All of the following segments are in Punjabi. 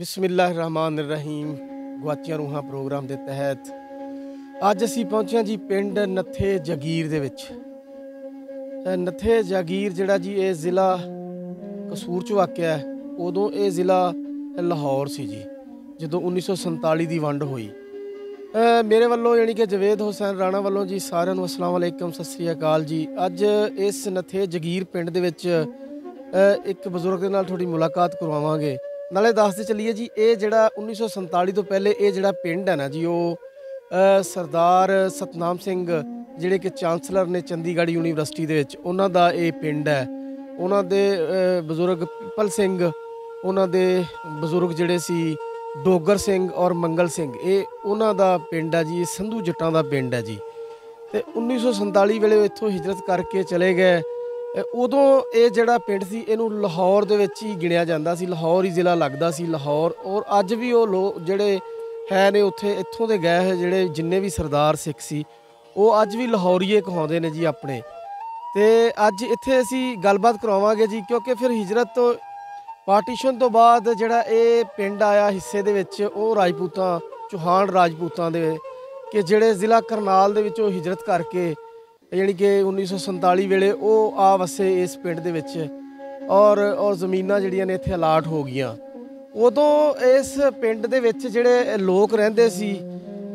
ਬਿਸਮਿਲ੍ਲਾਹਿਰਰਹਿਮਾਨਿਰਰਹੀਮ ਗੁਆਚੀਆਂ ਰੂਹਾਂ ਪ੍ਰੋਗਰਾਮ ਦੇ ਤਹਿਤ ਅੱਜ ਅਸੀਂ ਪਹੁੰਚੇ ਹਾਂ ਜੀ ਪਿੰਡ ਨੱਥੇ ਜਗੀਰ ਦੇ ਵਿੱਚ ਨੱਥੇ ਜਗੀਰ ਜਿਹੜਾ ਜੀ ਇਹ ਜ਼ਿਲ੍ਹਾ ਕਸੂਰ ਚ ਵਾਕਿਆ ਉਦੋਂ ਇਹ ਜ਼ਿਲ੍ਹਾ ਲਾਹੌਰ ਸੀ ਜੀ ਜਦੋਂ 1947 ਦੀ ਵੰਡ ਹੋਈ ਮੇਰੇ ਵੱਲੋਂ ਯਾਨੀ ਕਿ ਜਵੇਦ ਹੁਸੈਨ ਰਾਣਾ ਵੱਲੋਂ ਜੀ ਸਾਰਿਆਂ ਨੂੰ ਅਸਲਾਮ ਅਲੈਕਮ ਸਤਿ ਸ੍ਰੀ ਅਕਾਲ ਜੀ ਅੱਜ ਇਸ ਨਥੇ ਜਗੀਰ ਪਿੰਡ ਦੇ ਵਿੱਚ ਇੱਕ ਬਜ਼ੁਰਗ ਦੇ ਨਾਲ ਤੁਹਾਡੀ ਮੁਲਾਕਾਤ ਕਰਵਾਵਾਂਗੇ ਨਾਲੇ ਦੱਸਦੇ ਚੱਲੀਏ ਜੀ ਇਹ ਜਿਹੜਾ 1947 ਤੋਂ ਪਹਿਲੇ ਇਹ ਜਿਹੜਾ ਪਿੰਡ ਹੈ ਨਾ ਜੀ ਉਹ ਸਰਦਾਰ ਸਤਨਾਮ ਸਿੰਘ ਜਿਹੜੇ ਕਿ ਚਾਂਸਲਰ ਨੇ ਚੰਡੀਗੜ੍ਹ ਯੂਨੀਵਰਸਿਟੀ ਦੇ ਵਿੱਚ ਉਹਨਾਂ ਦਾ ਇਹ ਪਿੰਡ ਹੈ ਉਹਨਾਂ ਦੇ ਬਜ਼ੁਰਗ ਪਿੱਪਲ ਸਿੰਘ ਉਹਨਾਂ ਦੇ ਬਜ਼ੁਰਗ ਜਿਹੜੇ ਸੀ ਡੋਗਰ ਸਿੰਘ ਔਰ ਮੰਗਲ ਸਿੰਘ ਇਹ ਉਹਨਾਂ ਦਾ ਪਿੰਡ ਹੈ ਜੀ ਇਹ ਸੰਧੂ ਜੱਟਾਂ ਦਾ ਪਿੰਡ ਹੈ ਜੀ ਤੇ 1947 ਵੇਲੇ ਇੱਥੋਂ ਹਿਜਰਤ ਕਰਕੇ ਚਲੇ ਗਏ ਉਦੋਂ ਇਹ ਜਿਹੜਾ ਪਿੰਡ ਸੀ ਇਹਨੂੰ ਲਾਹੌਰ ਦੇ ਵਿੱਚ ਹੀ ਗਿਣਿਆ ਜਾਂਦਾ ਸੀ ਲਾਹੌਰ ਹੀ ਜ਼ਿਲ੍ਹਾ ਲੱਗਦਾ ਸੀ ਲਾਹੌਰ ਔਰ ਅੱਜ ਵੀ ਉਹ ਲੋਕ ਜਿਹੜੇ ਹੈ ਨੇ ਉੱਥੇ ਇੱਥੋਂ ਦੇ ਗਏ ਹੋਏ ਜਿਹੜੇ ਜਿੰਨੇ ਵੀ ਸਰਦਾਰ ਸਿੱਖ ਸੀ ਉਹ ਅੱਜ ਵੀ ਲਾਹੌਰੀਏ ਕਹਾਉਂਦੇ ਨੇ ਜੀ ਆਪਣੇ ਤੇ ਅੱਜ ਇੱਥੇ ਅਸੀਂ ਗੱਲਬਾਤ ਕਰਾਵਾਂਗੇ ਜੀ ਕਿਉਂਕਿ ਫਿਰ ਹਿਜਰਤ ਤੋਂ ਪਾਰਟੀਸ਼ਨ ਤੋਂ ਬਾਅਦ ਜਿਹੜਾ ਇਹ ਪਿੰਡ ਆਇਆ ਹਿੱਸੇ ਦੇ ਵਿੱਚ ਉਹ ਰਾਜਪੂਤਾਂ ਚੋਹਾਨ ਰਾਜਪੂਤਾਂ ਦੇ ਕਿ ਜਿਹੜੇ ਜ਼ਿਲ੍ਹਾ ਕਰਨਾਲ ਦੇ ਵਿੱਚੋਂ ਹਿਜਰਤ ਕਰਕੇ ਯਾਨੀ ਕਿ 1947 ਵੇਲੇ ਉਹ ਆ ਵਸੇ ਇਸ ਪਿੰਡ ਦੇ ਵਿੱਚ ਔਰ ਔਰ ਜ਼ਮੀਨਾਂ ਜਿਹੜੀਆਂ ਨੇ ਇੱਥੇ ਅਲਾਟ ਹੋ ਗਈਆਂ ਉਦੋਂ ਇਸ ਪਿੰਡ ਦੇ ਵਿੱਚ ਜਿਹੜੇ ਲੋਕ ਰਹਿੰਦੇ ਸੀ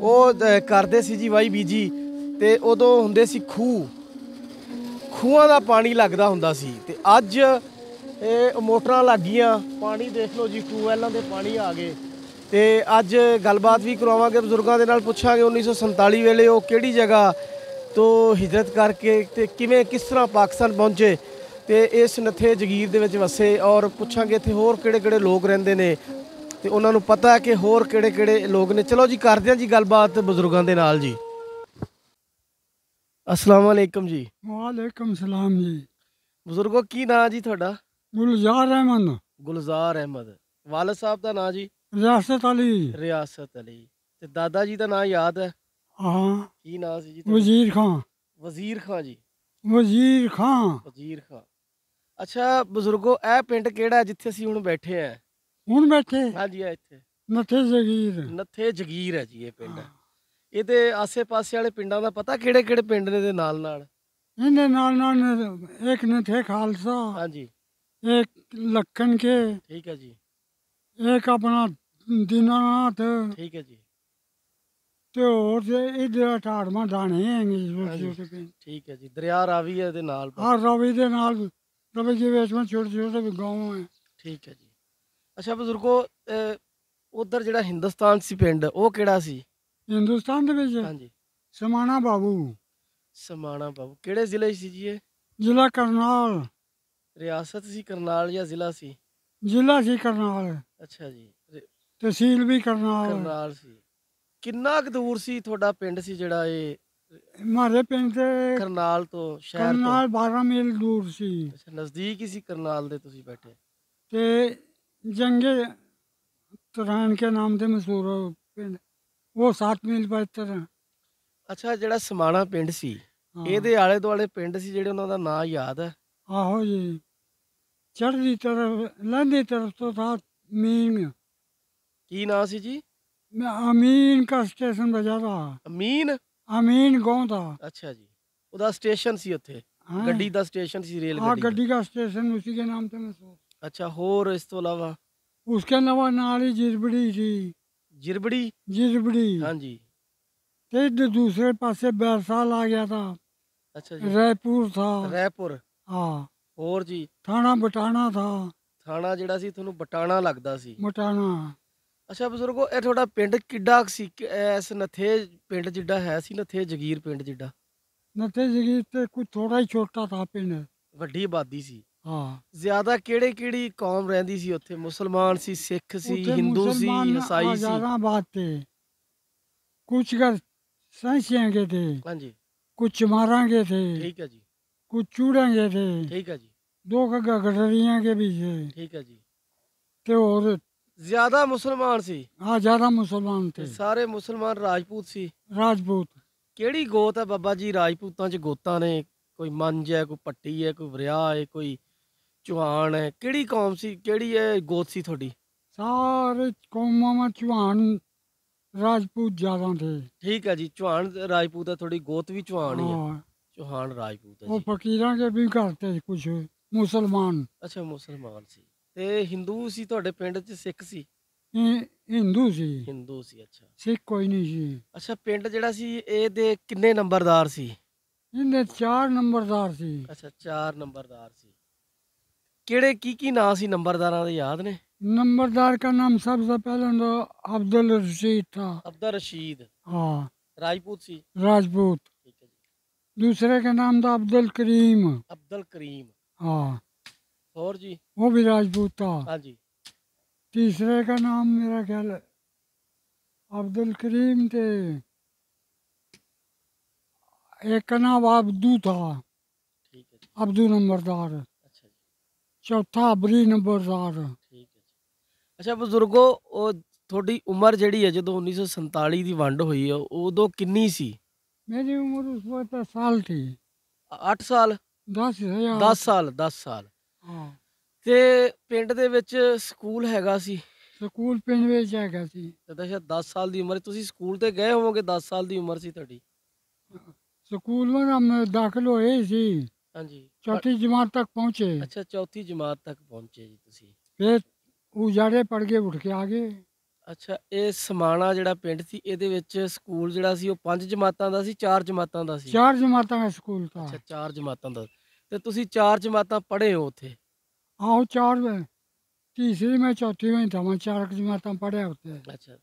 ਉਹ ਕਰਦੇ ਸੀ ਜੀ ਵਾਈ ਬੀਜੀ ਤੇ ਉਦੋਂ ਹੁੰਦੇ ਸੀ ਖੂਹ ਖੂਹਾਂ ਦਾ ਪਾਣੀ ਲੱਗਦਾ ਹੁੰਦਾ ਸੀ ਤੇ ਅੱਜ ਇਹ ਮੋਟਰਾਂ ਲੱਗੀਆਂ ਪਾਣੀ ਦੇਖ ਲਓ ਜੀ ਟੂਬਵੈਲਾਂ ਦੇ ਪਾਣੀ ਆ ਗਏ ਤੇ ਅੱਜ ਗੱਲਬਾਤ ਵੀ ਕਰਾਵਾਂਗੇ ਬਜ਼ੁਰਗਾਂ ਦੇ ਨਾਲ ਪੁੱਛਾਂਗੇ 1947 ਵੇਲੇ ਉਹ ਕਿਹੜੀ ਜਗ੍ਹਾ ਤੋਂ ਹਿਜਰਤ ਕਰਕੇ ਤੇ ਕਿਵੇਂ ਕਿਸ ਤਰ੍ਹਾਂ ਪਾਕਿਸਤਾਨ ਪਹੁੰਚੇ ਤੇ ਇਸ ਨਥੇ ਜਗੀਰ ਦੇ ਵਿੱਚ ਵਸੇ ਔਰ ਪੁੱਛਾਂਗੇ ਇੱਥੇ ਹੋਰ ਕਿਹੜੇ-ਕਿਹੜੇ ਲੋਕ ਰਹਿੰਦੇ ਨੇ ਤੇ ਉਹਨਾਂ ਨੂੰ ਪਤਾ ਹੈ ਕਿ ਹੋਰ ਕਿਹੜੇ-ਕਿਹੜੇ ਲੋਕ ਨੇ ਚਲੋ ਜੀ ਕਰਦੇ ਆਂ ਜੀ ਗੱਲਬਾਤ ਬਜ਼ੁਰਗਾਂ ਦੇ ਨਾਲ ਜੀ ਅਸਲਾਮ ਅਲੈਕਮ ਜੀ ਵਾਲੇਕਮ ਸਲਾਮ ਜੀ ਬਜ਼ੁਰਗੋ ਕੀ ਨਾਂ ਜੀ ਤੁਹਾਡਾ ਗੁਲਜ਼ਾਰ ਅਹਿਮਦ ਗੁਲਜ਼ਾਰ ਅਹਿਮਦ ਵਾਲਦ ਸਾਹਿਬ ਦਾ ਨਾਂ ਜੀ ਰਿਆਸਤ ਅਲੀ ਰਿਆਸਤ ਅਲੀ ਤੇ ਦਾਦਾ ਜੀ ਦਾ ਨਾਂ ਯਾਦ ਹੈ ਹਾਂ ਕੀ ਨਾਮ ਸੀ ਜੀ ਵਜ਼ੀਰ ਖਾਂ ਵਜ਼ੀਰ ਖਾਂ ਜੀ ਵਜ਼ੀਰ ਖਾਂ ਵਜ਼ੀਰ ਖਾਂ ਅੱਛਾ ਬਜ਼ੁਰਗੋ ਇਹ ਪਿੰਡ ਕਿਹੜਾ ਜਿੱਥੇ ਅਸੀਂ ਹੁਣ ਬੈਠੇ ਆ ਹੁਣ ਬੈਠੇ ਹਾਂਜੀ ਆ ਇੱਥੇ ਨੱਥੇ ਜ਼ਗੀਰ ਨੱਥੇ ਜਗੀਰ ਹੈ ਜੀ ਇਹ ਪਿੰਡ ਇਹਦੇ ਆਸੇ-ਪਾਸੇ ਵਾਲੇ ਪਿੰਡਾਂ ਦਾ ਪਤਾ ਕਿਹੜੇ-ਕਿਹੜੇ ਪਿੰਡ ਨੇ ਦੇ ਨਾਲ ਨਾਲ ਇਹਦੇ ਨਾਲ ਨਾਲ ਇੱਕ ਨੱਥੇ ਖਾਲਸਾ ਹਾਂਜੀ ਇੱਕ ਲੱਖਣ ਕੇ ਠੀਕ ਹੈ ਜੀ ਇੱਕ ਆਪਣਾ ਨਾਲ ਠੀਕ ਹੈ ਜੀ ਤੇ ਹੋਰ ਤੇ ਇਹਦਾ ਢਾੜਮਾ ਦਾਣੇ ਹੈਗੇ ਠੀਕ ਹੈ ਜੀ ਦਰਿਆ ਰਾਵੀ ਹੈ ਇਹਦੇ ਨਾਲ ਹਾਂ ਰਾਵੀ ਦੇ ਨਾਲ ਰਵੀ ਜੀ ਵਿੱਚ ਮੈਂ ਛੋਟੇ ਛੋਟੇ ਵੀ ਗਾਉਂ ਹੈ ਠੀਕ ਹੈ ਜੀ ਅੱਛਾ ਬਜ਼ੁਰਗੋ ਉਧਰ ਜਿਹੜਾ ਹਿੰਦੁਸਤਾਨ ਸੀ ਪਿੰਡ ਉਹ ਕਿਹੜਾ ਸੀ ਹਿੰਦੁਸਤਾਨ ਦੇ ਵਿੱਚ ਹਾਂਜੀ ਸਮਾਣਾ ਬਾਬੂ ਸਮਾਣਾ ਬਾਬੂ ਕਿਹੜੇ ਜ਼ਿਲ੍ਹੇ ਸੀ ਜੀ ਇਹ ਜ਼ਿਲ੍ਹਾ ਕਰਨਾਲ ਰਿਆਸਤ ਸੀ ਕਰਨਾਲ ਜਾਂ ਜ਼ਿਲ੍ਹਾ ਸੀ ਜ਼ਿਲ੍ਹਾ ਸੀ ਕਰਨਾਲ ਅੱਛਾ ਜੀ ਤਹਿਸੀਲ ਵੀ ਕਰਨਾਲ ਕਰਨਾਲ ਸੀ ਕਿੰਨਾ ਕੁ ਦੂਰ ਸੀ ਤੁਹਾਡਾ ਪਿੰਡ ਸੀ ਜਿਹੜਾ ਇਹ ਮਾਰੇ ਪਿੰਡ ਦੇ ਕਰਨਾਲ ਤੋਂ ਸ਼ਹਿਰ ਤੋਂ ਕਰਨਾਲ 12 ਮੀਲ ਦੂਰ ਸੀ ਅੱਛਾ, ਨਜ਼ਦੀਕ ਹੀ ਸੀ ਕਰਨਾਲ ਦੇ ਤੁਸੀਂ ਬੈਠੇ ਤੇ ਜੰਗੇ ਤਰਾਨ ਕੇ ਨਾਮ ਤੇ ਮਸ਼ਹੂਰ ਪਿੰਡ ਉਹ 7 ਮੀਲ ਤਰ ਅੱਛਾ ਜਿਹੜਾ ਸਮਾਣਾ ਪਿੰਡ ਸੀ ਇਹਦੇ ਆਲੇ ਦੁਆਲੇ ਪਿੰਡ ਸੀ ਜਿਹੜੇ ਉਹਨਾਂ ਦਾ ਨਾਂ ਯਾਦ ਹੈ ਆਹੋ ਜੀ ਚੜ੍ਹਦੀ ਤਰਫ ਲੰਦੀ ਤਰਫ ਤੋਂ ਤਾਂ ਮੀਂਗ ਕੀ ਨਾਂ ਸੀ ਜੀ ਮੈਂ ਅਮੀਨ ਕਾ ਸਟੇਸ਼ਨ ਵਜਾਦਾ ਅਮੀਨ ਅਮੀਨ ਗੋਂਦਾ ਅੱਛਾ ਜੀ ਉਹਦਾ ਸਟੇਸ਼ਨ ਸੀ ਉੱਥੇ ਗੱਡੀ ਦਾ ਸਟੇਸ਼ਨ ਸੀ ਰੇਲ ਗੱਡੀ ਆ ਗੱਡੀ ਦਾ ਸਟੇਸ਼ਨ ਉਸੇ ਦੇ ਨਾਮ ਤੇ ਮਸੂਰ ਅੱਛਾ ਹੋਰ ਇਸ ਤੋਂ ਇਲਾਵਾ ਉਸਕੇ ਨਵਾਂ ਨਾਲ ਹੀ ਜਿਰਬੜੀ ਸੀ ਜਿਰਬੜੀ ਜਿਰਬੜੀ ਹਾਂ ਜੀ ਤੇ ਇਹ ਦੂਸਰੇ ਪਾਸੇ ਬੈਰਸਾ ਲਾ ਗਿਆ ਤਾਂ ਅੱਛਾ ਜੀ ਰੈਪੁਰ ਥਾ ਰੈਪੁਰ ਹਾਂ ਹੋਰ ਜੀ ਥਾਣਾ ਬਟਾਣਾ ਥਾ ਥਾਣਾ ਜਿਹੜਾ ਸੀ ਤੁਹਾਨੂੰ ਬਟਾਣਾ ਲੱਗਦਾ ਸੀ ਬਟਾਣਾ ਅੱਛਾ ਬਜ਼ੁਰਗੋ ਇਹ ਤੁਹਾਡਾ ਪਿੰਡ ਕਿੱਡਾ ਕੁ ਸੀ ਕਿ ਇਸ ਨਥੇ ਪਿੰਡ ਜਿੱਡਾ ਹੈ ਸੀ ਨਥੇ ਜਗੀਰ ਪਿੰਡ ਜਿੱਡਾ नते जगीर पे कुछ थोड़ा ही छोटा था पिंड ਵੱਡੀ ਆਬਾਦੀ ਸੀ हाँ ਜ਼ਿਆਦਾ ਕਿਹੜੇ ਕਿਹੜੀ ਕੌਮ ਰਹਿੰਦੀ ਸੀ ਉੱਥੇ ਮੁਸਲਮਾਨ ਸੀ ਸਿੱਖ ਸੀ उठे ਹਿੰਦू ਸੀ मुसलमान ईसाई ਸੀ हजाराबाद थे कुछ घर सैसेंगे थे ਹਾਂਜੀ कुछ मारेंगे थे ਠੀਕ ਹੈ ਜੀ कुछ चूड़ेंगे थे ਠੀਕ ਹੈ ਜੀ दो गड्ढा गडरियां के भी थे ਠੀਕ ਹੈ ਜੀ ਤੇ ਹੋਰ ਜ਼ਿਆਦਾ ਮੁਸਲਮਾਨ ਸੀ ਹਾਂ ਜ਼ਿਆਦਾ ਮੁਸਲਮਾਨ ਤੇ ਸਾਰੇ ਮੁਸਲਮਾਨ ਰਾਜਪੂਤ ਸੀ ਰਾਜਪੂਤ ਕਿਹੜੀ ਗੋਤ ਹੈ ਬਾਬਾ ਜੀ ਰਾਜਪੂਤਾਂ 'ਚ ਗੋਤਾਂ ਨੇ ਕੋਈ ਮੰਜ ਹੈ ਕੋਈ ਪੱਟੀ ਹੈ ਕੋਈ ਵਰਿਆ ਹੈ ਕੋਈ ਚੁਹਾਨ ਹੈ ਕਿਹੜੀ ਕੌਮ ਸੀ ਕਿਹੜੀ ਹੈ ਗੋਤ ਸੀ ਤੁਹਾਡੀ ਸਾਰੇ ਕੌਮਾਂ ਵਿੱਚ ਚੁਹਾਨ ਰਾਜਪੂਤ ਜ਼ਿਆਦਾ ਨੇ ਠੀਕ ਹੈ ਜੀ ਚੁਹਾਨ ਰਾਜਪੂਤ ਹੈ ਤੁਹਾਡੀ ਗੋਤ ਵੀ ਚੁਹਾਨ ਹੀ ਹੈ ਚੁਹਾਨ ਰਾਜਪੂਤ ਹੈ ਉਹ ਫਕੀਰਾਂ ਦੇ ਵੀ ਘਰ ਤੇ ਕੁਝ ਮੁਸਲਮਾਨ ਅੱਛਾ ਮੁਸਲਮਾਨ ਸੀ ਤੇ ਹਿੰਦੂ ਸੀ ਤੁਹਾਡੇ ਪਿੰਡ 'ਚ ਸਿੱਖ ਸੀ ਇਹ ਹਿੰਦੂ ਸੀ ਹਿੰਦੂ ਸੀ ਅੱਛਾ ਸਿੱਖ ਕੋਈ ਨਹੀਂ ਸੀ ਅੱਛਾ ਪਿੰਡ ਜਿਹੜਾ ਸੀ ਇਹ ਦੇ ਕਿੰਨੇ ਨੰਬਰਦਾਰ ਸੀ ਇਹਨੇ 4 ਨੰਬਰਦਾਰ ਸੀ ਅੱਛਾ 4 ਨੰਬਰਦਾਰ ਸੀ ਕਿਹੜੇ ਕੀ ਕੀ ਨਾਂ ਸੀ ਨੰਬਰਦਾਰਾਂ ਦੇ ਯਾਦ ਨੇ ਨੰਬਰਦਾਰ ਨਾਮ ਤੋਂ ਪਹਿਲਾਂ ਦਾ ਅਬਦੁਲ ਰਸ਼ੀਦ तो ਅਬਦੁਲ ਰਸ਼ੀਦ ਹਾਂ ਰਾਜਪੂਤ ਸੀ ਰਾਜਪੂਤ ਠੀਕ ਹੈ ਜੀ ਦੂਸਰੇ ਦਾ ਨਾਮ ਦਾ ਅਬਦੁਲ ਕਰੀਮ ਅਬਦੁਲ ਕਰੀਮ ਹਾਂ और जी वो भी राजपूत था हाँ जी तीसरे का नाम मेरा ख्याल अब्दुल करीम थे एक का नाम अब्दू था अब्दू नंबरदार अच्छा चौथा अबरी नंबरदार ਅੱਛਾ ਬਜ਼ੁਰਗੋ ਉਹ ਤੁਹਾਡੀ ਉਮਰ ਜਿਹੜੀ ਹੈ ਜਦੋਂ 1947 ਦੀ ਵੰਡ ਹੋਈ ਹੈ ਉਦੋਂ ਕਿੰਨੀ ਸੀ ਮੇਰੀ ਉਮਰ ਉਸ ਵਕਤ ਸਾਲ ਸੀ 8 ਸਾਲ 10 ਸਾਲ 10 ਸਾਲ ਹਾਂ ਤੇ ਪਿੰਡ ਦੇ ਵਿੱਚ ਸਕੂਲ ਹੈਗਾ ਸੀ ਸਕੂਲ ਪਿੰਡ ਵਿੱਚ ਹੈਗਾ ਸੀ ਤਾਂ ਸ਼ਾਇਦ 10 ਸਾਲ ਦੀ ਉਮਰ ਤੁਸੀਂ ਸਕੂਲ ਤੇ ਗਏ ਹੋਵੋਗੇ 10 ਸਾਲ ਦੀ ਉਮਰ ਸੀ ਤੁਹਾਡੀ ਸਕੂਲ ਵਿੱਚ ਮੈਂ ਦਾਖਲ ਹੋਏ ਸੀ ਹਾਂਜੀ ਚੌਥੀ ਜਮਾਤ ਤੱਕ ਪਹੁੰਚੇ ਅੱਛਾ ਚੌਥੀ ਜਮਾਤ ਤੱਕ ਪਹੁੰਚੇ ਜੀ ਤੁਸੀਂ ਫਿਰ ਜਾੜੇ ਪੜ ਕੇ ਉੱਠ ਕੇ ਆ ਗਏ ਅੱਛਾ ਇਹ ਸਮਾਣਾ ਜਿਹੜਾ ਪਿੰਡ ਸੀ ਇਹਦੇ ਵਿੱਚ ਸਕੂਲ ਜਿਹੜਾ ਸੀ ਉਹ ਪੰਜ ਜਮਾਤਾਂ ਦਾ ਸੀ ਚਾਰ ਜਮਾਤਾਂ ਦਾ ਸੀ ਚਾਰ ਜਮਾਤਾਂ ਦਾ ਸਕੂਲ ਤਾਂ ਅੱਛਾ ਚਾਰ ਜਮਾਤਾਂ ਦਾ ਤੇ ਤੁਸੀਂ ਚਾਰ ਜਮਾਤਾਂ ਪੜ੍ਹੇ ਹੋ ਉੱਥੇ ਆਹ ਚਾਰ ਵੇ ਤੀਸਰੀ ਮੈਂ ਚੌਥੀ ਵੇ ਤਾਂ ਮੈਂ ਚਾਰ ਜਮਾਤਾਂ ਪੜ੍ਹਿਆ ਉੱਥੇ ਅੱਛਾ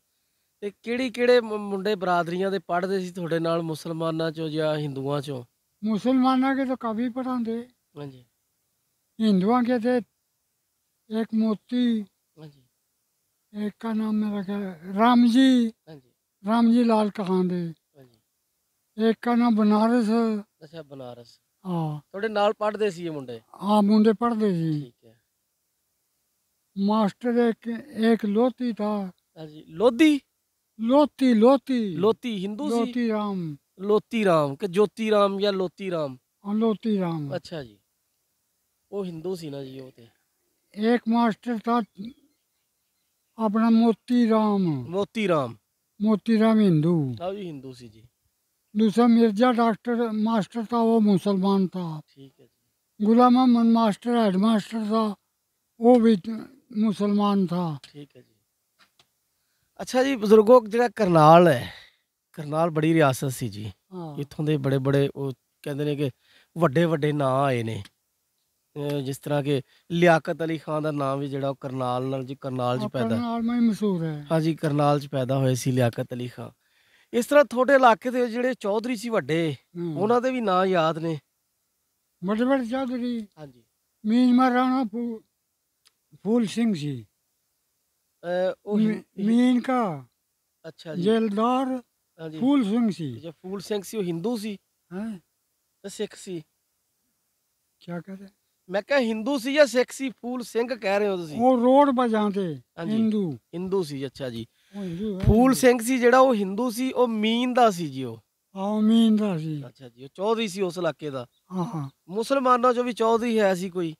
ਤੇ ਕਿਹੜੀ ਕਿਹੜੇ ਮੁੰਡੇ ਬਰਾਦਰੀਆਂ ਦੇ ਪੜ੍ਹਦੇ ਸੀ ਤੁਹਾਡੇ ਨਾਲ ਮੁਸਲਮਾਨਾਂ ਚੋਂ ਜਾਂ ਹਿੰਦੂਆਂ ਚੋਂ ਮੁਸਲਮਾਨਾਂ ਕੇ ਤਾਂ ਕਾਫੀ पढ़ाते ਹਾਂਜੀ ਹਿੰਦੂਆਂ ਕੇ ਤੇ ਇੱਕ ਮੋਤੀ ਹਾਂਜੀ ਇੱਕ ਦਾ ਨਾਮ ਮੇਰਾ क्या है, ਹਾਂਜੀ राम जी लाल ਕਹਾਂਦੇ ਹਾਂਜੀ ਇੱਕ ਦਾ ਨਾਮ ਬਨਾਰਸ ਅੱਛਾ ਬਨਾਰਸ हाँ। हाँ, एक हाँ ज्योति राम या लोती राम लोती राम अच्छा जी हिंदू सी ना जी तो। एक मास्टर था अपना मोती राम मोती राम मोती राम हिंदू हिंदू सी जी दूसरा मिर्जा डॉक्टर मास्टर था वो मुसलमान था ठीक है Ghulam Ahmad master head master ਦਾ ਉਹ ਵੀ ਮੁਸਲਮਾਨ ਥਾ ਠੀਕ ਹੈ ਜੀ ਅੱਛਾ ਜੀ ਬਜ਼ੁਰਗੋ ਜਿਹੜਾ ਕਰਨਾਲ ਹੈ ਕਰਨਾਲ ਬੜੀ ਰਿਆਸਤ ਸੀ ਜੀ ਇੱਥੋਂ ਦੇ ਬੜੇ ਬੜੇ ਉਹ ਕਹਿੰਦੇ ਨੇ ਕਿ ਵੱਡੇ ਵੱਡੇ ਨਾਂ ਆਏ ਨੇ ਜਿਸ ਤਰ੍ਹਾਂ ਕਿ ਲਿਆਕਤ ਅਲੀ ਖਾਨ ਦਾ ਨਾਮ ਵੀ ਜਿਹੜਾ ਉਹ ਕਰਨਾਲ ਨਾਲ ਜੀ ਕਰਨਾਲ 'ਚ ਪੈਦਾ ਕਰਨਾਲ ਮੈਂ ਮਸ਼ਹੂਰ ਹੈ ਹਾਂ ਜੀ ਕਰਨਾਲ 'ਚ ਪੈਦਾ ਹੋਏ ਸੀ ਲਿਆਕਤ ਅਲੀ ਖਾਨ ਇਸ ਤਰ੍ਹਾਂ ਤੁਹਾਡੇ ਇਲਾਕੇ ਦੇ ਜਿਹੜੇ ਚੌਧਰੀ ਸੀ ਵੱਡੇ ਉਹਨਾਂ ਦੇ ਵੀ ਨਾਂ ਯਾਦ ਨੇ ਮਟਮਟ ਚੌਧਰੀ ਹਾਂਜੀ ਮੀਨ ਰਾਣਾ ਫੂਲ ਸਿੰਘ ਜੀ ਉਹ ਮੀਨ ਕਾ ਅੱਛਾ ਜੀ ਜੇਲਦਾਰ ਫੂਲ ਸਿੰਘ ਸੀ ਜੇ ਫੂਲ ਸਿੰਘ ਸੀ ਉਹ ਹਿੰਦੂ ਸੀ ਹਾਂ ਸਿੱਖ ਸੀ ਕੀ ਕਹਦੇ ਮੈਂ ਕਹਿੰਦਾ ਹਿੰਦੂ ਸੀ ਜਾਂ ਸਿੱਖ ਸੀ ਫੂਲ ਸਿੰਘ ਕਹਿ ਰਹੇ ਹੋ ਤੁਸੀਂ ਉਹ ਰੋਡ ਬਜਾਉਂਦੇ ਹਿੰਦੂ ਹਿੰਦੂ ਸੀ ਅੱਛਾ ਜੀ ਫੂਲ ਸਿੰਘ ਸੀ ਜਿਹੜਾ ਉਹ ਹਿੰਦੂ ਸੀ ਉਹ ਮੀਨ ਦਾ ਸੀ ਜੀ ਉਹ ਆਹ ਮੀਨ ਦਾ ਸੀ ਅੱਛਾ ਜੀ ਉਹ ਚੌਧਰੀ ਸੀ ਉਸ ਇਲਾਕੇ ਦਾ ਹਾਂ ਹਾਂ ਮੁਸਲਮਾਨਾਂ ਚੋਂ ਵੀ ਚੌਧਰੀ ਹੈ ਸੀ ਕੋਈ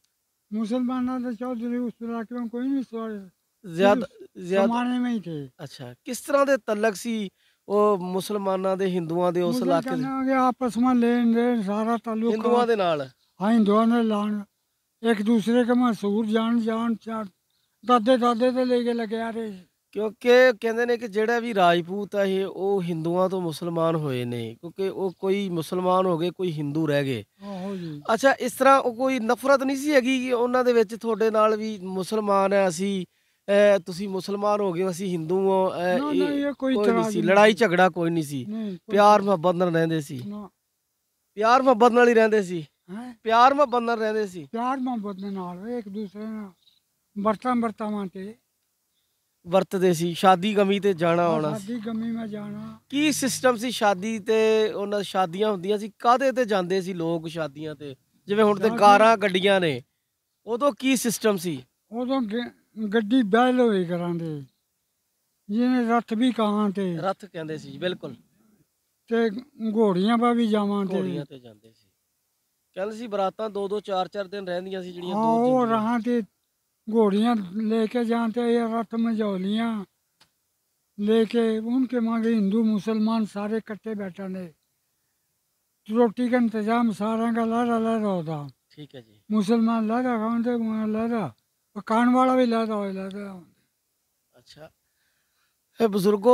ਮੁਸਲਮਾਨਾਂ ਦਾ ਚੌਧਰੀ ਉਸ ਇਲਾਕੇ ਵਿੱਚ ਕੋਈ ਨਹੀਂ ਸੀ ਜ਼ਿਆਦਾ ਜ਼ਿਆਦਾ ਜ਼ਮਾਨੇ ਨਹੀਂ ਹੀ ਅੱਛਾ ਕਿਸ ਤਰ੍ਹਾਂ ਦੇ ਤਲਕ ਸੀ ਉਹ ਮੁਸਲਮਾਨਾਂ ਦੇ ਹਿੰਦੂਆਂ ਦੇ ਉਸ ਇਲਾਕੇ ਦੇ ਆਪਸ ਵਿੱਚ ਲੈਣ ਦੇਣ ਸਾਰਾ ਤਾਲੁਕ ਹਿੰਦੂਆਂ ਦੇ ਨਾਲ ਹਾਂ ਹਿੰਦੂਆਂ ਨੇ ਨਾਲ ਇੱਕ ਦੂਸਰੇ ਕੇ ਮਸੂਰ ਜਾਣ ਜਾਣ ਦਾਦੇ ਦਾਦੇ ਤੇ ਲੈ ਕੇ ਲੱਗਿਆ ਰਹੇ ਕਿਉਂਕਿ ਕਹਿੰਦੇ ਨੇ ਕਿ ਜਿਹੜਾ ਵੀ ਰਾਜਪੂਤ ਆ ਇਹ ਉਹ ਹਿੰਦੂਆਂ ਤੋਂ ਮੁਸਲਮਾਨ ਹੋਏ ਨੇ ਕਿਉਂਕਿ ਉਹ ਕੋਈ ਮੁਸਲਮਾਨ ਹੋ ਗਏ ਕੋਈ ਹਿੰਦੂ ਰਹਿ ਗਏ ਅੱਛਾ ਇਸ ਤਰ੍ਹਾਂ ਉਹ ਕੋਈ ਨਫ਼ਰਤ ਨਹੀਂ ਸੀ ਹੈਗੀ ਕਿ ਉਹਨਾਂ ਦੇ ਵਿੱਚ ਤੁਹਾਡੇ ਨਾਲ ਵੀ ਮੁਸਲਮਾਨ ਹੈ ਅਸੀਂ ਤੁਸੀਂ ਮੁਸਲਮਾਨ ਹੋ ਗਏ ਅਸੀਂ ਹਿੰਦੂ ਹਾਂ ਕੋਈ ਨਹੀਂ ਸੀ ਲੜਾਈ ਝਗੜਾ ਕੋਈ ਨਹੀਂ ਸੀ ਪਿਆਰ ਮੁਹੱਬਤ ਨਾਲ ਰਹਿੰਦੇ ਸੀ ਪਿਆਰ ਮੁਹੱਬਤ ਨਾਲ ਹੀ ਰਹਿੰਦੇ ਸੀ ਪਿਆਰ ਮੁਹੱਬਤ ਨਾਲ ਰਹਿੰਦੇ ਸੀ ਪਿਆਰ ਮੁਹੱਬਤ ਨਾਲ ਇੱਕ ਦੂਸਰੇ ਨਾਲ ਵਰਤਾਂ ਵਰਤਾਂ ਤੇ ਵਰਤਦੇ ਸੀ ਸ਼ਾਦੀ ਗਮੀ ਤੇ ਜਾਣਾ ਆਉਣਾ ਸ਼ਾਦੀ ਗਮੀ ਮੈਂ ਜਾਣਾ ਕੀ ਸਿਸਟਮ ਸੀ ਸ਼ਾਦੀ ਤੇ ਉਹਨਾਂ ਸ਼ਾਦੀਆਂ ਹੁੰਦੀਆਂ ਸੀ ਕਾਦੇ ਤੇ ਜਾਂਦੇ ਸੀ ਲੋਕ ਸ਼ਾਦੀਆਂ ਤੇ ਜਿਵੇਂ ਹੁਣ ਤੇ ਕਾਰਾਂ ਗੱਡੀਆਂ ਨੇ ਉਦੋਂ ਕੀ ਸਿਸਟਮ ਸੀ ਉਦੋਂ ਗੱਡੀ ਬੈਲ ਹੋਈ ਕਰਾਂਦੇ ਜਿਵੇਂ ਰੱਥ ਵੀ ਕਹਾਂ ਤੇ ਰੱਥ ਕਹਿੰਦੇ ਸੀ ਬਿਲਕੁਲ ਤੇ ਘੋੜੀਆਂ ਪਾ ਵੀ ਜਾਵਾਂ ਤੇ ਘੋੜੀਆਂ ਤੇ ਜਾਂਦੇ ਸੀ ਕਹਿੰਦੇ ਸੀ ਬਰਾਤਾਂ ਦੋ ਦੋ ਚਾਰ ਚਾਰ ਦਿਨ ਰਹਿੰਦੀਆਂ ਸੀ ਜਿਹੜੀਆਂ ਹਾਂ, ਦੋ ਉਹ ਰਹਾਂ ਤੇ ਘੋੜੀਆਂ ਲੈ ਕੇ ਜਾਂਦੇ ਤੇ ਇਹ ਰਤ ਮਜੌਲੀਆਂ ਲੈ ਕੇ ਉਹਨਾਂ ਕੇ ਮਾਗੇ Hindu ਮੁਸਲਮਾਨ ਸਾਰੇ ਇਕੱਠੇ ਬੈਠਾ ਨੇ ਰੋਟੀ ਦਾ ਇੰਤਜ਼ਾਮ ਸਾਰਿਆਂ ਦਾ ਲਾੜਾ ਲਾੜਾ ਹੁੰਦਾ ਠੀਕ ਹੈ ਜੀ ਮੁਸਲਮਾਨ ਲਾੜਾ ਖਾਉਂਦੇ ਗੁਆ ਲਾੜਾ ਪਕਾਣ ਵਾਲਾ ਵੀ ਲਾੜਾ ਹੋਇ ਲਾੜਾ ਅੱਛਾ ਇਹ ਬਜ਼ੁਰਗੋ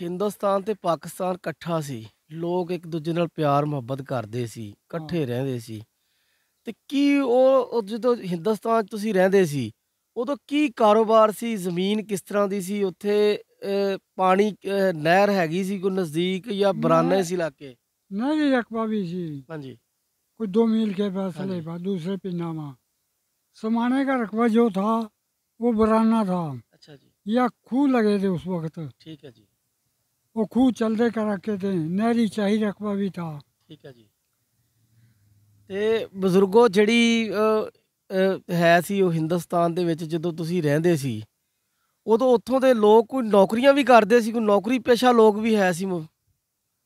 ਹਿੰਦੁਸਤਾਨ ਤੇ ਪਾਕਿਸਤਾਨ ਇਕੱਠਾ ਸੀ ਲੋਕ ਇੱਕ ਦੂਜੇ ਨਾਲ ਪਿਆਰ ਮੁਹੱਬਤ ਕਰਦੇ ਸੀ ਇਕੱਠੇ ਰਹਿੰਦੇ ਸੀ ਤੇ ਕੀ ਉਹ ਜਦੋਂ ਹਿੰਦੁਸਤਾਨ ਚ ਤੁਸੀਂ ਰਹਿੰਦੇ ਸੀ ਉਦੋਂ ਕੀ ਕਾਰੋਬਾਰ ਸੀ ਜ਼ਮੀਨ ਕਿਸ ਤਰ੍ਹਾਂ ਦੀ ਸੀ ਉੱਥੇ ਪਾਣੀ ਨਹਿਰ ਹੈਗੀ ਸੀ ਕੋਈ ਨਜ਼ਦੀਕ ਜਾਂ ਬਰਾਨੇ ਸੀ ਇਲਾਕੇ ਨਹੀਂ ਜੀ ਅਕਬਾ ਵੀ ਸੀ ਹਾਂਜੀ ਕੋਈ 2 ਮੀਲ ਕੇ ਫਾਸਲੇ ਪਾ ਦੂਸਰੇ ਪਿੰਡਾਂ ਮਾ ਸਮਾਨੇ ਦਾ ਰਕਬਾ ਜੋ ਥਾ ਉਹ ਬਰਾਨਾ ਥਾ ਅੱਛਾ ਜੀ ਯਾ ਖੂ ਲਗੇ ਦੇ ਉਸ ਵਕਤ ਠੀਕ ਹੈ ਜੀ ਉਹ ਖੂ ਚਲਦੇ ਕਰਾ ਕੇ ਤੇ ਨਹਿਰੀ ਚਾਹੀ ਰਕਬਾ ਵੀ ਥਾ ਠੀਕ ਹੈ ਜੀ ਤੇ ਬਜ਼ੁਰਗੋ ਜਿਹੜੀ ਹੈ ਸੀ ਉਹ ਹਿੰਦੁਸਤਾਨ ਦੇ ਵਿੱਚ ਜਦੋਂ ਤੁਸੀਂ ਰਹਿੰਦੇ ਸੀ ਉਦੋਂ ਉੱਥੋਂ ਦੇ ਲੋਕ ਕੋਈ ਨੌਕਰੀਆਂ ਵੀ ਕਰਦੇ ਸੀ ਕੋਈ ਨੌਕਰੀ ਪੇਸ਼ਾ ਲੋਕ ਵੀ ਹੈ ਸੀ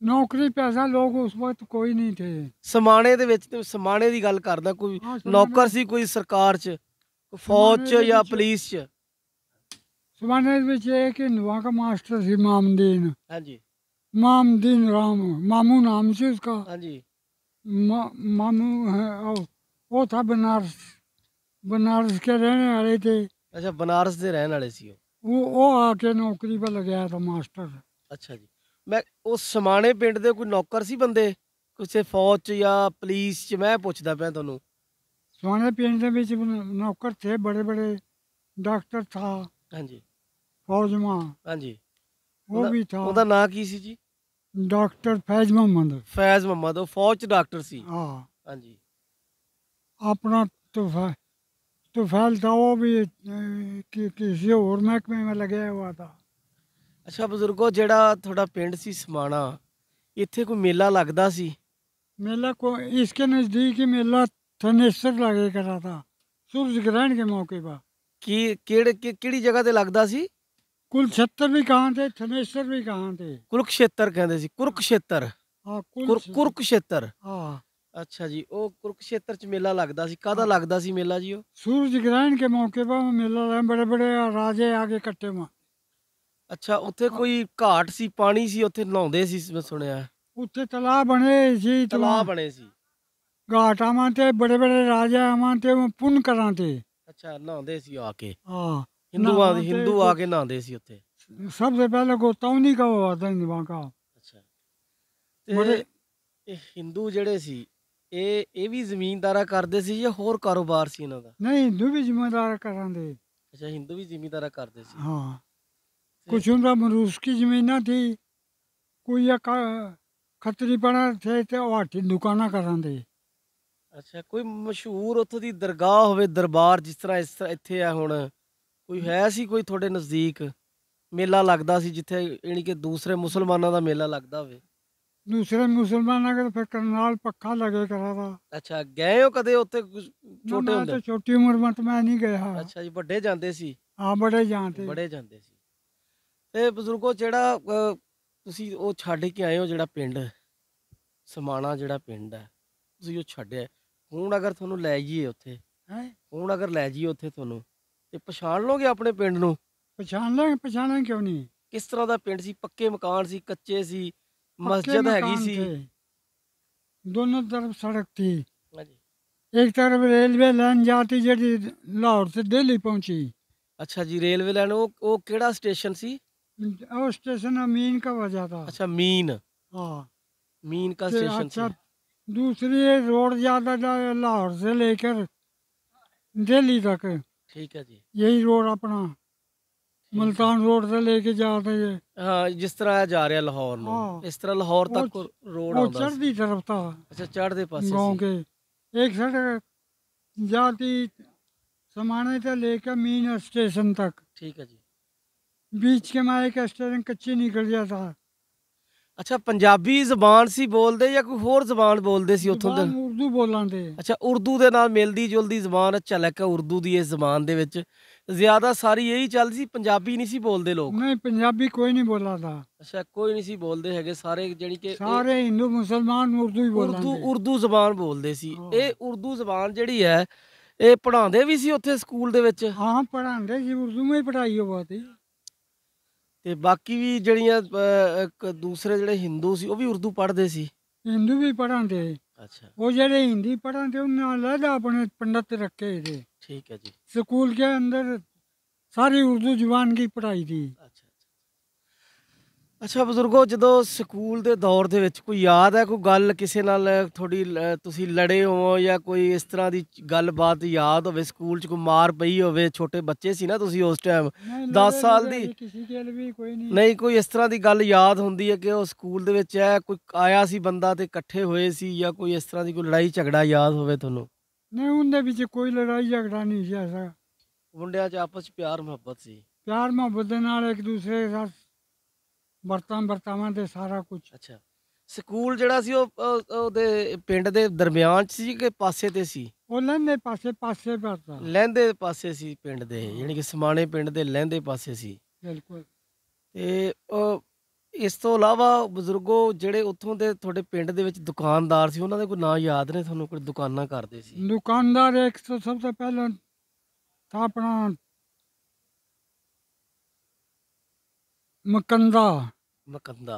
ਨੌਕਰੀ ਪੈਸਾ ਲੋਕ ਉਸ ਵਕਤ ਕੋਈ ਨਹੀਂ ਥੇ ਸਮਾਣੇ ਦੇ ਵਿੱਚ ਤੇ ਸਮਾਣੇ ਦੀ ਗੱਲ ਕਰਦਾ ਕੋਈ ਨੌਕਰ ਸੀ ਕੋਈ ਸਰਕਾਰ 'ਚ ਫੌਜ 'ਚ ਜਾਂ ਪੁਲਿਸ 'ਚ ਸਮਾਣੇ ਦੇ ਵਿੱਚ ਇਹ ਕਿ ਨਵਾ ਦਾ ਮਾਸਟਰ ਸੀ ਮਾਮਦੀਨ ਹਾਂਜੀ ਮਾਮਦੀਨ ਰਾਮ ਮਾਮੂ ਨਾਮ ਸੀ ਉਸਦਾ ਹਾਂਜੀ ਮਾਮੂ ਹੈ ਉਹ- ਉਹ ਤਾਂ ਬਨਾਰਸ ਬਨਾਰਸ ਕੇ ਰਹਿਣ ਵਾਲੇ ਤੇ ਅੱਛਾ ਬਨਾਰਸ ਦੇ ਰਹਿਣ ਵਾਲੇ ਸੀ ਉਹ ਉਹ ਆ ਕੇ ਨੌਕਰੀ ਪਾ ਲਗਿਆ ਤਾਂ ਮਾਸਟਰ ਅੱਛਾ ਜੀ ਮੈਂ ਉਸ ਸਮਾਣੇ ਪਿੰਡ ਦੇ ਕੋਈ ਨੌਕਰ ਸੀ ਬੰਦੇ ਕਿਸੇ ਫੌਜ ਚ ਜਾਂ ਪੁਲਿਸ ਚ ਮੈਂ ਪੁੱਛਦਾ ਪਿਆ ਤੁਹਾਨੂੰ ਸਮਾਣੇ ਪਿੰਡ ਦੇ ਵਿੱਚ ਨੌਕਰ ਥੇ ਬੜੇ ਬੜੇ ਡਾਕਟਰ ਥਾ ਹਾਂਜੀ ਫੌਜ ਮਾ ਹਾਂਜੀ ਉਹ ਵੀ ਥਾ ਉਹਦਾ ਨਾਂ ਕੀ ਸੀ ਜੀ ਡਾਕਟਰ ਫੈਜ਼ ਮੁਹੰਮਦ ਫੈਜ਼ ਮੁਹੰਮਦ ਉਹ ਫੌਜ ਡਾਕਟਰ ਸੀ ਹਾਂ ਹਾਂਜੀ ਆਪਣਾ ਤੁਫਾ ਤੁਫੈਲ ਦਾ ਉਹ ਵੀ ਕਿ ਕਿਸੇ ਹੋਰ ਮਹਿਕਮੇ ਮੇ ਲੱਗਿਆ ਹੋਇਆ ਥਾ ਅੱਛਾ ਬਜ਼ੁਰਗੋ ਜਿਹੜਾ ਤੁਹਾਡਾ ਪਿੰਡ ਸੀ ਸਮਾਣਾ ਇੱਥੇ ਕੋਈ ਮੇਲਾ ਲੱਗਦਾ ਸੀ ਮੇਲਾ ਕੋਈ ਇਸ ਕੇ ਨਜ਼ਦੀਕ ਹੀ ਮੇਲਾ लागे ਲੱਗੇ था ਸੂਰਜ ਗ੍ਰਹਿਣ ਦੇ ਮੌਕੇ ਬਾ ਕੀ ਕਿਹੜੇ ਕਿਹੜੀ ਜਗ੍ਹਾ ਤੇ ਲੱਗਦਾ ਸੀ ਕੁਲਛੇਤਰ ਵੀ ਕਹਾਂਦੇ ਥਨੇਸ਼ਰ ਵੀ ਕਹਾਂਦੇ ਖੇਤਰ ਕਹਿੰਦੇ ਸੀ ਕੁਰਕਸ਼ੇਤਰ ਹਾਂ ਕੁਰਕਸ਼ੇਤਰ ਹਾਂ ਅੱਛਾ ਜੀ ਉਹ ਕੁਰਕਸ਼ੇਤਰ ਚ ਮੇਲਾ ਲੱਗਦਾ ਸੀ ਕਾਹਦਾ ਲੱਗਦਾ ਸੀ ਮੇਲਾ ਜੀ ਉਹ ਸੂਰਜ ਗ੍ਰਹਿਣ ਕੇ ਮੌਕੇ 'ਤੇ ਮੇਲਾ ਲੱਗਦਾ ਬੜੇ ਬੜੇ ਰਾਜੇ ਆ ਕੇ ਕੱਟੇ ਮਾ ਅੱਛਾ ਉੱਥੇ ਕੋਈ ਘਾਟ ਸੀ ਪਾਣੀ ਸੀ ਉੱਥੇ ਨਹਾਉਂਦੇ ਸੀ ਮੈਂ ਸੁਣਿਆ ਉੱਥੇ ਤਲਾਬ ਬਣੇ ਸੀ ਤਲਾਬ ਬਣੇ ਸੀ ਘਾਟਾਂ ਮਾਂ ਤੇ ਬੜੇ ਬੜੇ ਰਾਜਾ ਆਵਾਂ ਤੇ ਪੁੰਨ ਕਰਾਂ ਤੇ ਅੱਛਾ ਨਹਾਉਂਦੇ ਸੀ ਆ ਕੇ ਹਾਂ ਹਿੰਦੂਆਂ ਦੇ ਹਿੰਦੂ ਆ ਕੇ ਨਾਂਦੇ ਸੀ ਉੱਥੇ ਸਭ ਤੋਂ ਪਹਿਲਾਂ ਗੋਤਾ ਉਹਨੀ ਕਾ ਆਵਾਜ਼ਾਂ ਨਹੀਂ ਵਾਂਕਾ ਅੱਛਾ ਮਰੇ ਇਹ ਹਿੰਦੂ ਜਿਹੜੇ ਸੀ ਇਹ ਇਹ ਵੀ ਜ਼ਮੀਨਦਾਰਾ ਕਰਦੇ ਸੀ ਜਾਂ ਹੋਰ ਕਾਰੋਬਾਰ ਸੀ ਇਹਨਾਂ ਦਾ ਨਹੀਂ ਹਿੰਦੂ ਵੀ ਜ਼ਮੀਨਦਾਰ ਕਰਾਂਦੇ ਅੱਛਾ ਹਿੰਦੂ ਵੀ ਜ਼ਮੀਨਦਾਰਾ ਕਰਦੇ ਸੀ ਹਾਂ ਕੁਝ ਹੁੰਦਾ ਕੀ ਜ਼ਮੀਨਾਂ ਦੀ ਕੋਈ ਖਤਰੀ ਬਣਾ ਤੇ ਤੇ ਉਹ ਆਟੀ ਦੁਕਾਨਾਂ ਕਰਾਂਦੇ ਅੱਛਾ ਕੋਈ ਮਸ਼ਹੂਰ ਉੱਥੋਂ ਦੀ ਦਰਗਾਹ ਹੋਵੇ ਦਰਬਾਰ ਜਿਸ ਤਰ੍ਹਾਂ ਇਸ ਤਰ੍ਹਾਂ ਇੱਥੇ ਆ ਹੁਣ ਕੋਈ ਹੈ ਸੀ ਕੋਈ ਤੁਹਾਡੇ ਨਜ਼ਦੀਕ ਮੇਲਾ ਲੱਗਦਾ ਸੀ ਜਿੱਥੇ ਯਾਨੀ ਕਿ ਦੂਸਰੇ ਮੁਸਲਮਾਨਾਂ ਦਾ ਮੇਲਾ ਲੱਗਦਾ ਹੋਵੇ ਦੂਸਰੇ ਮੁਸਲਮਾਨਾਂ ਦਾ ਫਿਰ ਕਰਨਾਲ ਪੱਕਾ ਲੱਗੇ ਕਰਾਵਾ ਅੱਛਾ ਗਏ ਹੋ ਕਦੇ ਉੱਥੇ ਛੋਟੇ ਹੁੰਦੇ ਮੈਂ ਛੋਟੀ ਉਮਰ ਵਿੱਚ ਮੈਂ ਨਹੀਂ ਗਿਆ ਅੱਛਾ ਜੀ ਵੱਡੇ ਜਾਂਦੇ ਸੀ ਹਾਂ ਵੱਡੇ ਜਾਂਦੇ ਵੱਡੇ ਜਾਂਦੇ ਸੀ ਤੇ ਬਜ਼ੁਰਗੋ ਜਿਹੜਾ ਤੁਸੀਂ ਉਹ ਛੱਡ ਕੇ ਆਏ ਹੋ ਜਿਹੜਾ ਪਿੰਡ ਸਮਾਣਾ ਜਿਹੜਾ ਪਿੰਡ ਹੈ ਤੁਸੀਂ ਉਹ ਛੱਡਿਆ ਹੁਣ ਅਗਰ ਤੁਹਾਨੂੰ ਲੈ ਜਾਈਏ ਉੱਥੇ ਹੈ ਹੁਣ ਅਗਰ ਲੈ ਜਾਈਏ ਉੱਥੇ ਤੁਹਾਨੂੰ ਤੇ ਪਛਾਣ ਲੋਗੇ ਆਪਣੇ ਪਿੰਡ ਨੂੰ ਪਛਾਣ ਲੈ ਪਛਾਣਾ ਕਿਉਂ ਨਹੀਂ ਕਿਸ ਤਰ੍ਹਾਂ ਦਾ ਪਿੰਡ ਸੀ ਪੱਕੇ ਮਕਾਨ ਸੀ ਕੱਚੇ ਸੀ ਮਸਜਿਦ ਹੈਗੀ ਸੀ ਦੋਨੋਂ ਤਰਫ ਸੜਕ ਸੀ ਹਾਂਜੀ ਇੱਕ ਤਰਫ ਰੇਲਵੇ ਲਾਈਨ ਜਾਂਦੀ ਜਿਹੜੀ ਲਾਹੌਰ ਤੇ ਦਿੱਲੀ ਪਹੁੰਚੀ ਅੱਛਾ ਜੀ ਰੇਲਵੇ ਲਾਈਨ ਉਹ ਉਹ ਕਿਹੜਾ ਸਟੇਸ਼ਨ ਸੀ ਉਹ ਸਟੇਸ਼ਨ ਅਮੀਨ ਕਾ ਵਜਾ ਦਾ ਅੱਛਾ ਮੀਨ ਹਾਂ ਮੀਨ ਕਾ ਸਟੇਸ਼ਨ ਸੀ ਰੋਡ ਜਾਂਦਾ ਲਾਹੌਰ ਸੇ ਲੈ ਕੇ ਦਿੱਲੀ ਤੱਕ ठीक है जी यही रोड अपना मुल्तान रोड से लेके जाते ये हाँ जिस तरह जा रहा लाहौर ਨੂੰ हाँ, ਇਸ ਤਰ੍ਹਾਂ ਲਾਹੌਰ चढ़ती तरफ था ਅੱਛਾ ਚੜ੍ਹਦੇ ਪਾਸੇ के एक सड़क जाती समाने से लेकर मीन स्टेशन तक ठीक है जी बीच के में एक स्टेशन कच्ची निकल जाता ਅੱਛਾ ਪੰਜਾਬੀ ਜ਼ਬਾਨ ਸੀ ਬੋਲਦੇ ਜਾਂ ਕੋਈ ਹੋਰ ਜ਼ਬਾਨ ਬੋਲਦੇ ਸੀ ਉੱਥੋਂ ਦੇ ਉਰਦੂ ਬੋਲਾਂਦੇ ਅੱਛਾ ਉਰਦੂ ਦੇ ਨਾਲ ਮਿਲਦੀ ਜੁਲਦੀ ਜ਼ਬਾਨ ਲੱਗਾ ਉਰਦੂ ਦੀ ਇਸ ਜ਼ਬਾਨ ਦੇ ਵਿੱਚ ਜ਼ਿਆਦਾ ਸਾਰੀ ਇਹੀ ਚੱਲਦੀ ਸੀ ਪੰਜਾਬੀ ਨਹੀਂ ਸੀ ਬੋਲਦੇ ਲੋਕ ਨਹੀਂ ਪੰਜਾਬੀ ਕੋਈ ਨਹੀਂ ਬੋਲਦਾ ਅੱਛਾ ਕੋਈ ਨਹੀਂ ਸੀ ਬੋਲਦੇ ਹੈਗੇ ਸਾਰੇ ਜਿਹੜੀ ਕਿ ਸਾਰੇ ਹਿੰਦੂ ਮੁਸਲਮਾਨ ਉਰਦੂ ਹੀ ਬੋਲਦੇ ਉਰਦੂ ਉਰਦੂ ਜ਼ਬਾਨ ਬੋਲਦੇ ਸੀ ਇਹ ਉਰਦੂ ਜ਼ਬਾਨ ਜਿਹੜੀ ਹੈ ਇਹ ਪੜਾਉਂਦੇ ਵੀ ਸੀ ਉੱਥੇ ਸਕੂਲ ਦੇ ਵਿੱਚ ਹਾਂ ਪੜਾਉਂਦੇ ਸੀ ਉਰਦੂ ਵਿੱਚ ਪੜਾਈ ਹੋ ਹੈ ਤੇ ਬਾਕੀ ਵੀ ਜਿਹੜੀਆਂ ਇੱਕ ਦੂਸਰੇ ਜਿਹੜੇ ਹਿੰਦੂ ਸੀ ਉਹ ਵੀ ਉਰਦੂ ਪੜ੍ਹਦੇ ਸੀ ਹਿੰਦੂ ਵੀ ਪੜਾਂਦੇ ਅੱਛਾ ਉਹ ਜਿਹੜੇ ਹਿੰਦੀ ਪੜਾਂਦੇ ਉਹਨਾਂ ਲਹਿਦਾ ਆਪਣੇ ਪੰਡਤ ਰੱਖੇ थे ਠੀਕ ਹੈ ਜੀ ਸਕੂਲ ਦੇ ਅੰਦਰ ਸਾਰੀ ਉਰਦੂ ਜ਼ੁਬਾਨ ਦੀ ਪੜ੍ਹਾਈ ਦੀ ਅੱਛਾ ਬਜ਼ੁਰਗੋ ਜਦੋਂ ਸਕੂਲ ਦੇ ਦੌਰ ਦੇ ਵਿੱਚ ਕੋਈ ਯਾਦ ਹੈ ਕੋਈ ਗੱਲ ਕਿਸੇ ਨਾਲ ਤੁਹਾਡੀ ਤੁਸੀਂ ਲੜੇ ਹੋ ਜਾਂ ਕੋਈ ਇਸ ਤਰ੍ਹਾਂ ਦੀ ਗੱਲਬਾਤ ਯਾਦ ਹੋਵੇ ਸਕੂਲ 'ਚ ਕੋਈ ਮਾਰ ਪਈ ਹੋਵੇ ਛੋਟੇ ਬੱਚੇ ਸੀ ਨਾ ਤੁਸੀਂ ਉਸ ਟਾਈਮ 10 ਸਾਲ ਦੀ ਨਹੀਂ ਕੋਈ ਇਸ ਤਰ੍ਹਾਂ ਦੀ ਗੱਲ ਯਾਦ ਹੁੰਦੀ ਹੈ ਕਿ ਉਹ ਸਕੂਲ ਦੇ ਵਿੱਚ ਹੈ ਕੋਈ ਆਇਆ ਸੀ ਬੰਦਾ ਤੇ ਇਕੱਠੇ ਹੋਏ ਸੀ ਜਾਂ ਕੋਈ ਇਸ ਤਰ੍ਹਾਂ ਦੀ ਕੋਈ ਲੜਾਈ ਝਗੜਾ ਯਾਦ ਹੋਵੇ ਤੁਹਾਨੂੰ ਨਹੀਂ ਉਹਦੇ ਵਿੱਚ ਕੋਈ ਲੜਾਈ ਝਗੜਾ ਨਹੀਂ ਸੀ ਐਸਾ ਮੁੰਡਿਆਂ 'ਚ ਆਪਸ 'ਚ ਪਿਆਰ ਮੁਹੱਬਤ ਸੀ ਪਿਆਰ ਮੁਹੱਬਤ ਦੇ ਨਾਲ ਇੱਕ ਦੂਸਰੇ ਦੇ ਸਾਥ ਵਰਤਾਂ ਵਰਤਾਵਾਂ ਦੇ ਸਾਰਾ ਕੁਝ ਅੱਛਾ ਸਕੂਲ ਜਿਹੜਾ ਸੀ ਉਹ ਉਹਦੇ ਪਿੰਡ ਦੇ ਦਰਮਿਆਨ ਚ ਸੀ ਕਿ ਪਾਸੇ ਤੇ ਸੀ ਉਹ ਲੈਂਦੇ ਪਾਸੇ ਪਾਸੇ ਵਰਤਾਂ ਲੈਂਦੇ ਪਾਸੇ ਸੀ ਪਿੰਡ ਦੇ ਯਾਨੀ ਕਿ ਸਮਾਣੇ ਪਿੰਡ ਦੇ ਲੈਂਦੇ ਪਾਸੇ ਸੀ ਬਿਲਕੁਲ ਤੇ ਇਸ ਤੋਂ ਇਲਾਵਾ ਬਜ਼ੁਰਗੋ ਜਿਹੜੇ ਉੱਥੋਂ ਦੇ ਤੁਹਾਡੇ ਪਿੰਡ ਦੇ ਵਿੱਚ ਦੁਕਾਨਦਾਰ ਸੀ ਉਹਨਾਂ ਦੇ ਕੋਈ ਨਾਂ ਯਾਦ ਨੇ ਤੁਹਾਨੂੰ ਕੋਈ ਦੁਕਾਨਾਂ ਕਰਦੇ ਸੀ ਦੁਕਾਨਦਾਰ ਇੱਕ ਸਭ ਤੋਂ ਪਹਿਲਾਂ ਤਾਂ ਆਪਣਾ ਮਕੰਦਾ ਮਕੰਦਾ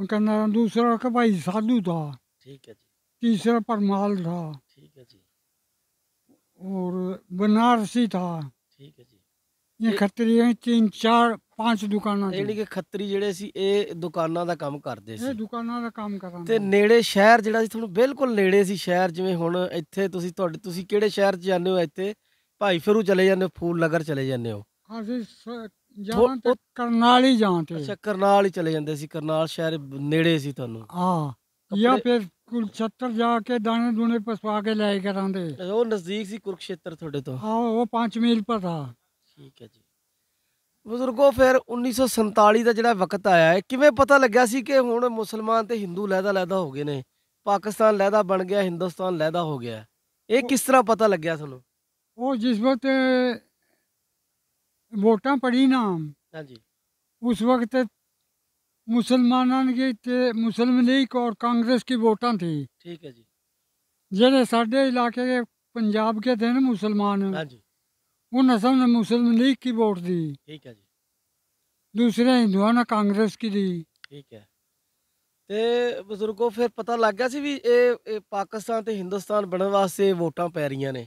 ਮਕੰਦਾ ਦਾ ਦੂਸਰਾ ਕਿ ਭਾਈ ਸਾਧੂ ਦਾ ਠੀਕ ਹੈ ਜੀ ਤੀਸਰਾ ਪਰਮਾਲ ਦਾ ਠੀਕ ਹੈ ਜੀ ਔਰ ਬਨਾਰਸੀ ਦਾ ਠੀਕ ਹੈ ਜੀ ਇਹ ਖੱਤਰੀ ਹੈ ਤਿੰਨ ਚਾਰ ਪੰਜ ਦੁਕਾਨਾਂ ਦੇ ਜਿਹੜੇ ਕਿ ਖੱਤਰੀ ਜਿਹੜੇ ਸੀ ਇਹ ਦੁਕਾਨਾਂ ਦਾ ਕੰਮ ਕਰਦੇ ਸੀ ਇਹ ਦੁਕਾਨਾਂ ਦਾ ਕੰਮ करा ਤੇ ਨੇੜੇ ਸ਼ਹਿਰ ਜਿਹੜਾ ਸੀ ਤੁਹਾਨੂੰ ਬਿਲਕੁਲ ਨੇੜੇ ਸੀ ਸ਼ਹਿਰ ਜਿਵੇਂ ਹੁਣ ਇੱਥੇ ਤੁਸੀਂ ਤੁਹਾਡੇ ਤੁਸੀਂ ਕਿਹੜੇ ਸ਼ਹਿਰ 'ਚ ਜਾਂਦੇ ਹੋ ਇੱਥੇ ਭਾਈ ਫਿਰੂ ਚਲੇ ਜਾਂਦੇ ਹੋ ਫੂਲ ਨਗਰ ਚਲੇ ਜਾਂਦੇ ਹੋ ਹਾਂ ਜੀ ਜਾਣ ਤੇ ਕਰਨਾਲ ਹੀ ਜਾਣ ਤੇ ਅੱਛਾ ਕਰਨਾਲ ਹੀ ਚਲੇ ਜਾਂਦੇ ਸੀ ਕਰਨਾਲ ਸ਼ਹਿਰ ਨੇੜੇ ਸੀ ਤੁਹਾਨੂੰ ਹਾਂ ਜਾਂ ਫਿਰ ਕੁਰਕਸ਼ੇਤਰ ਜਾ ਕੇ ਦਾਣੇ ਦੂਣੇ ਪਸਵਾ ਕੇ ਲੈ ਕੇ ਆਉਂਦੇ ਉਹ ਨਜ਼ਦੀਕ ਸੀ ਕੁਰਕਸ਼ੇਤਰ ਤੁਹਾਡੇ ਤੋਂ ਹਾਂ ਉਹ 5 ਮੀਲ ਪਰ ਥਾ ਠੀਕ ਹੈ ਜੀ ਬਜ਼ੁਰਗੋ ਫਿਰ 1947 ਦਾ ਜਿਹੜਾ ਵਕਤ ਆਇਆ ਹੈ ਕਿਵੇਂ ਪਤਾ ਲੱਗਿਆ ਸੀ ਕਿ ਹੁਣ ਮੁਸਲਮਾਨ ਤੇ ਹਿੰਦੂ ਲਹਿਦਾ ਲਹਿਦਾ ਹੋ ਗਏ ਨੇ ਪਾਕਿਸਤਾਨ ਲਹਿਦਾ ਬਣ ਗਿਆ ਹਿੰਦੁਸਤਾਨ ਲਹਿਦਾ ਹੋ ਗਿਆ ਇਹ ਕਿਸ ਤਰ੍ਹਾਂ ਪਤਾ ਲੱਗਿਆ ਤੁਹਾਨੂੰ ਉਹ ਜਿਸ ਵਕਤ वोटा पड़ी ਨਾ ਹਾਂਜੀ उस वक्त मुसलमान की मुस्लिम लीग और कांग्रेस की वोटा थी ठीक है जी जेडे साडे इलाके के पंजाब के थे ना मुसलमान हाँ उन असम ने मुस्लिम लीग की वोट दी ठीक है जी दूसरे हिंदुआ ने कांग्रेस की दी ठीक है ਤੇ फिर पता लग गया सी ਸੀ ए, ਇਹ ਪਾਕਿਸਤਾਨ ਤੇ ਹਿੰਦੁਸਤਾਨ ਬਣਨ ਵਾਸਤੇ ਵੋਟਾਂ ਪੈ ਰਹੀਆਂ ਨੇ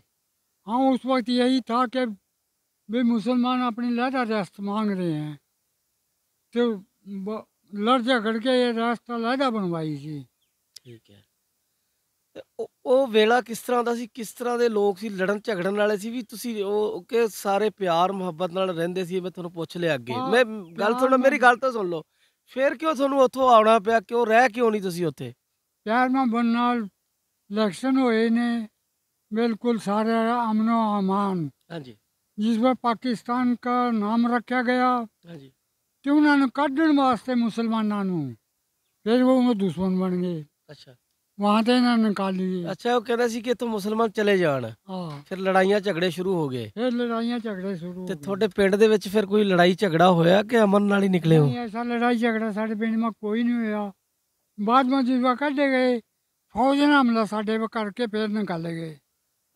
ਹਾਂ ਉਸ ਵਕਤ ਇਹੀ ਥਾ ਕਿ भी मुसलमान अपनी लहरा रियासत मांग रहे हैं तो लड़ झगड़ ਕੇ ਇਹ ਰਸਤਾ ਲੜਾ ਬਣਵਾਈ ਸੀ ਠੀਕ ਹੈ ਉਹ ਵੇਲਾ ਕਿਸ ਤਰ੍ਹਾਂ ਦਾ ਸੀ ਕਿਸ ਤਰ੍ਹਾਂ ਦੇ ਲੋਕ ਸੀ ਲੜਨ ਝਗੜਨ ਵਾਲੇ ਸੀ ਵੀ ਤੁਸੀਂ ਉਹ ਕਿ ਸਾਰੇ ਪਿਆਰ ਮੁਹੱਬਤ ਨਾਲ ਰਹਿੰਦੇ ਸੀ ਮੈਂ ਤੁਹਾਨੂੰ ਪੁੱਛ ਲਿਆ ਅੱਗੇ ਮੈਂ ਗੱਲ ਸੁਣੋ ਮੇਰੀ ਗੱਲ ਤਾਂ ਸੁਣ ਲਓ ਫੇਰ ਕਿਉਂ ਤੁਹਾਨੂੰ ਉੱਥੋਂ ਆਉਣਾ ਪਿਆ ਕਿਉਂ ਰਹਿ ਕਿਉਂ ਨਹੀਂ ਤੁਸੀਂ ਉੱਥੇ ਪਿਆਰ ਨਾਲ ਬਣ ਨਾਲ ਇਲੈਕਸ਼ਨ ਹੋਏ ਨੇ ਬਿਲਕੁਲ ਸਾਰੇ ਅਮਨੋ ਆਮਾਨ ਹਾਂਜੀ ਜਿਸ ਪਾਕਿਸਤਾਨ ਦਾ ਨਾਮ ਰੱਖਿਆ ਗਿਆ ਹਾਂਜੀ ਤੇ ਉਹਨਾਂ ਨੂੰ ਕੱਢਣ ਵਾਸਤੇ ਮੁਸਲਮਾਨਾਂ ਨੂੰ ਫਿਰ ਉਹ ਉਹ ਦੁਸ਼ਮਣ ਬਣ ਗਏ ਅੱਛਾ ਵਾਹ ਤੇ ਨਾ ਨੇ ਨਿਕਾਲੀ ਅੱਛਾ ਉਹ ਕਹਿੰਦਾ ਸੀ ਕਿ ਇਥੋਂ ਮੁਸਲਮਾਨ ਚਲੇ ਜਾਣ ਹਾਂ ਫਿਰ ਲੜਾਈਆਂ ਝਗੜੇ ਸ਼ੁਰੂ ਹੋ ਗਏ ਫਿਰ ਲੜਾਈਆਂ ਝਗੜੇ ਸ਼ੁਰੂ ਤੇ ਤੁਹਾਡੇ ਪਿੰਡ ਦੇ ਵਿੱਚ ਫਿਰ ਕੋਈ ਲੜਾਈ ਝਗੜਾ ਹੋਇਆ ਕਿ ਅਮਨ ਨਾਲ ਹੀ ਨਿਕਲੇ ਹੋ ਨਹੀਂ ਐਸਾ ਲੜਾਈ ਝਗੜਾ ਸਾਡੇ ਪਿੰਡ ਵਿੱਚ ਕੋਈ ਨਹੀਂ ਹੋਇਆ ਬਾਅਦ ਵਿੱਚ ਜਿਸ ਕੱਢੇ ਗਏ ਫੌਜ ਨੇ ਹਮਲਾ ਸਾਡੇ ਕਰਕੇ ਫਿਰ ਨਿਕਲ ਗਏ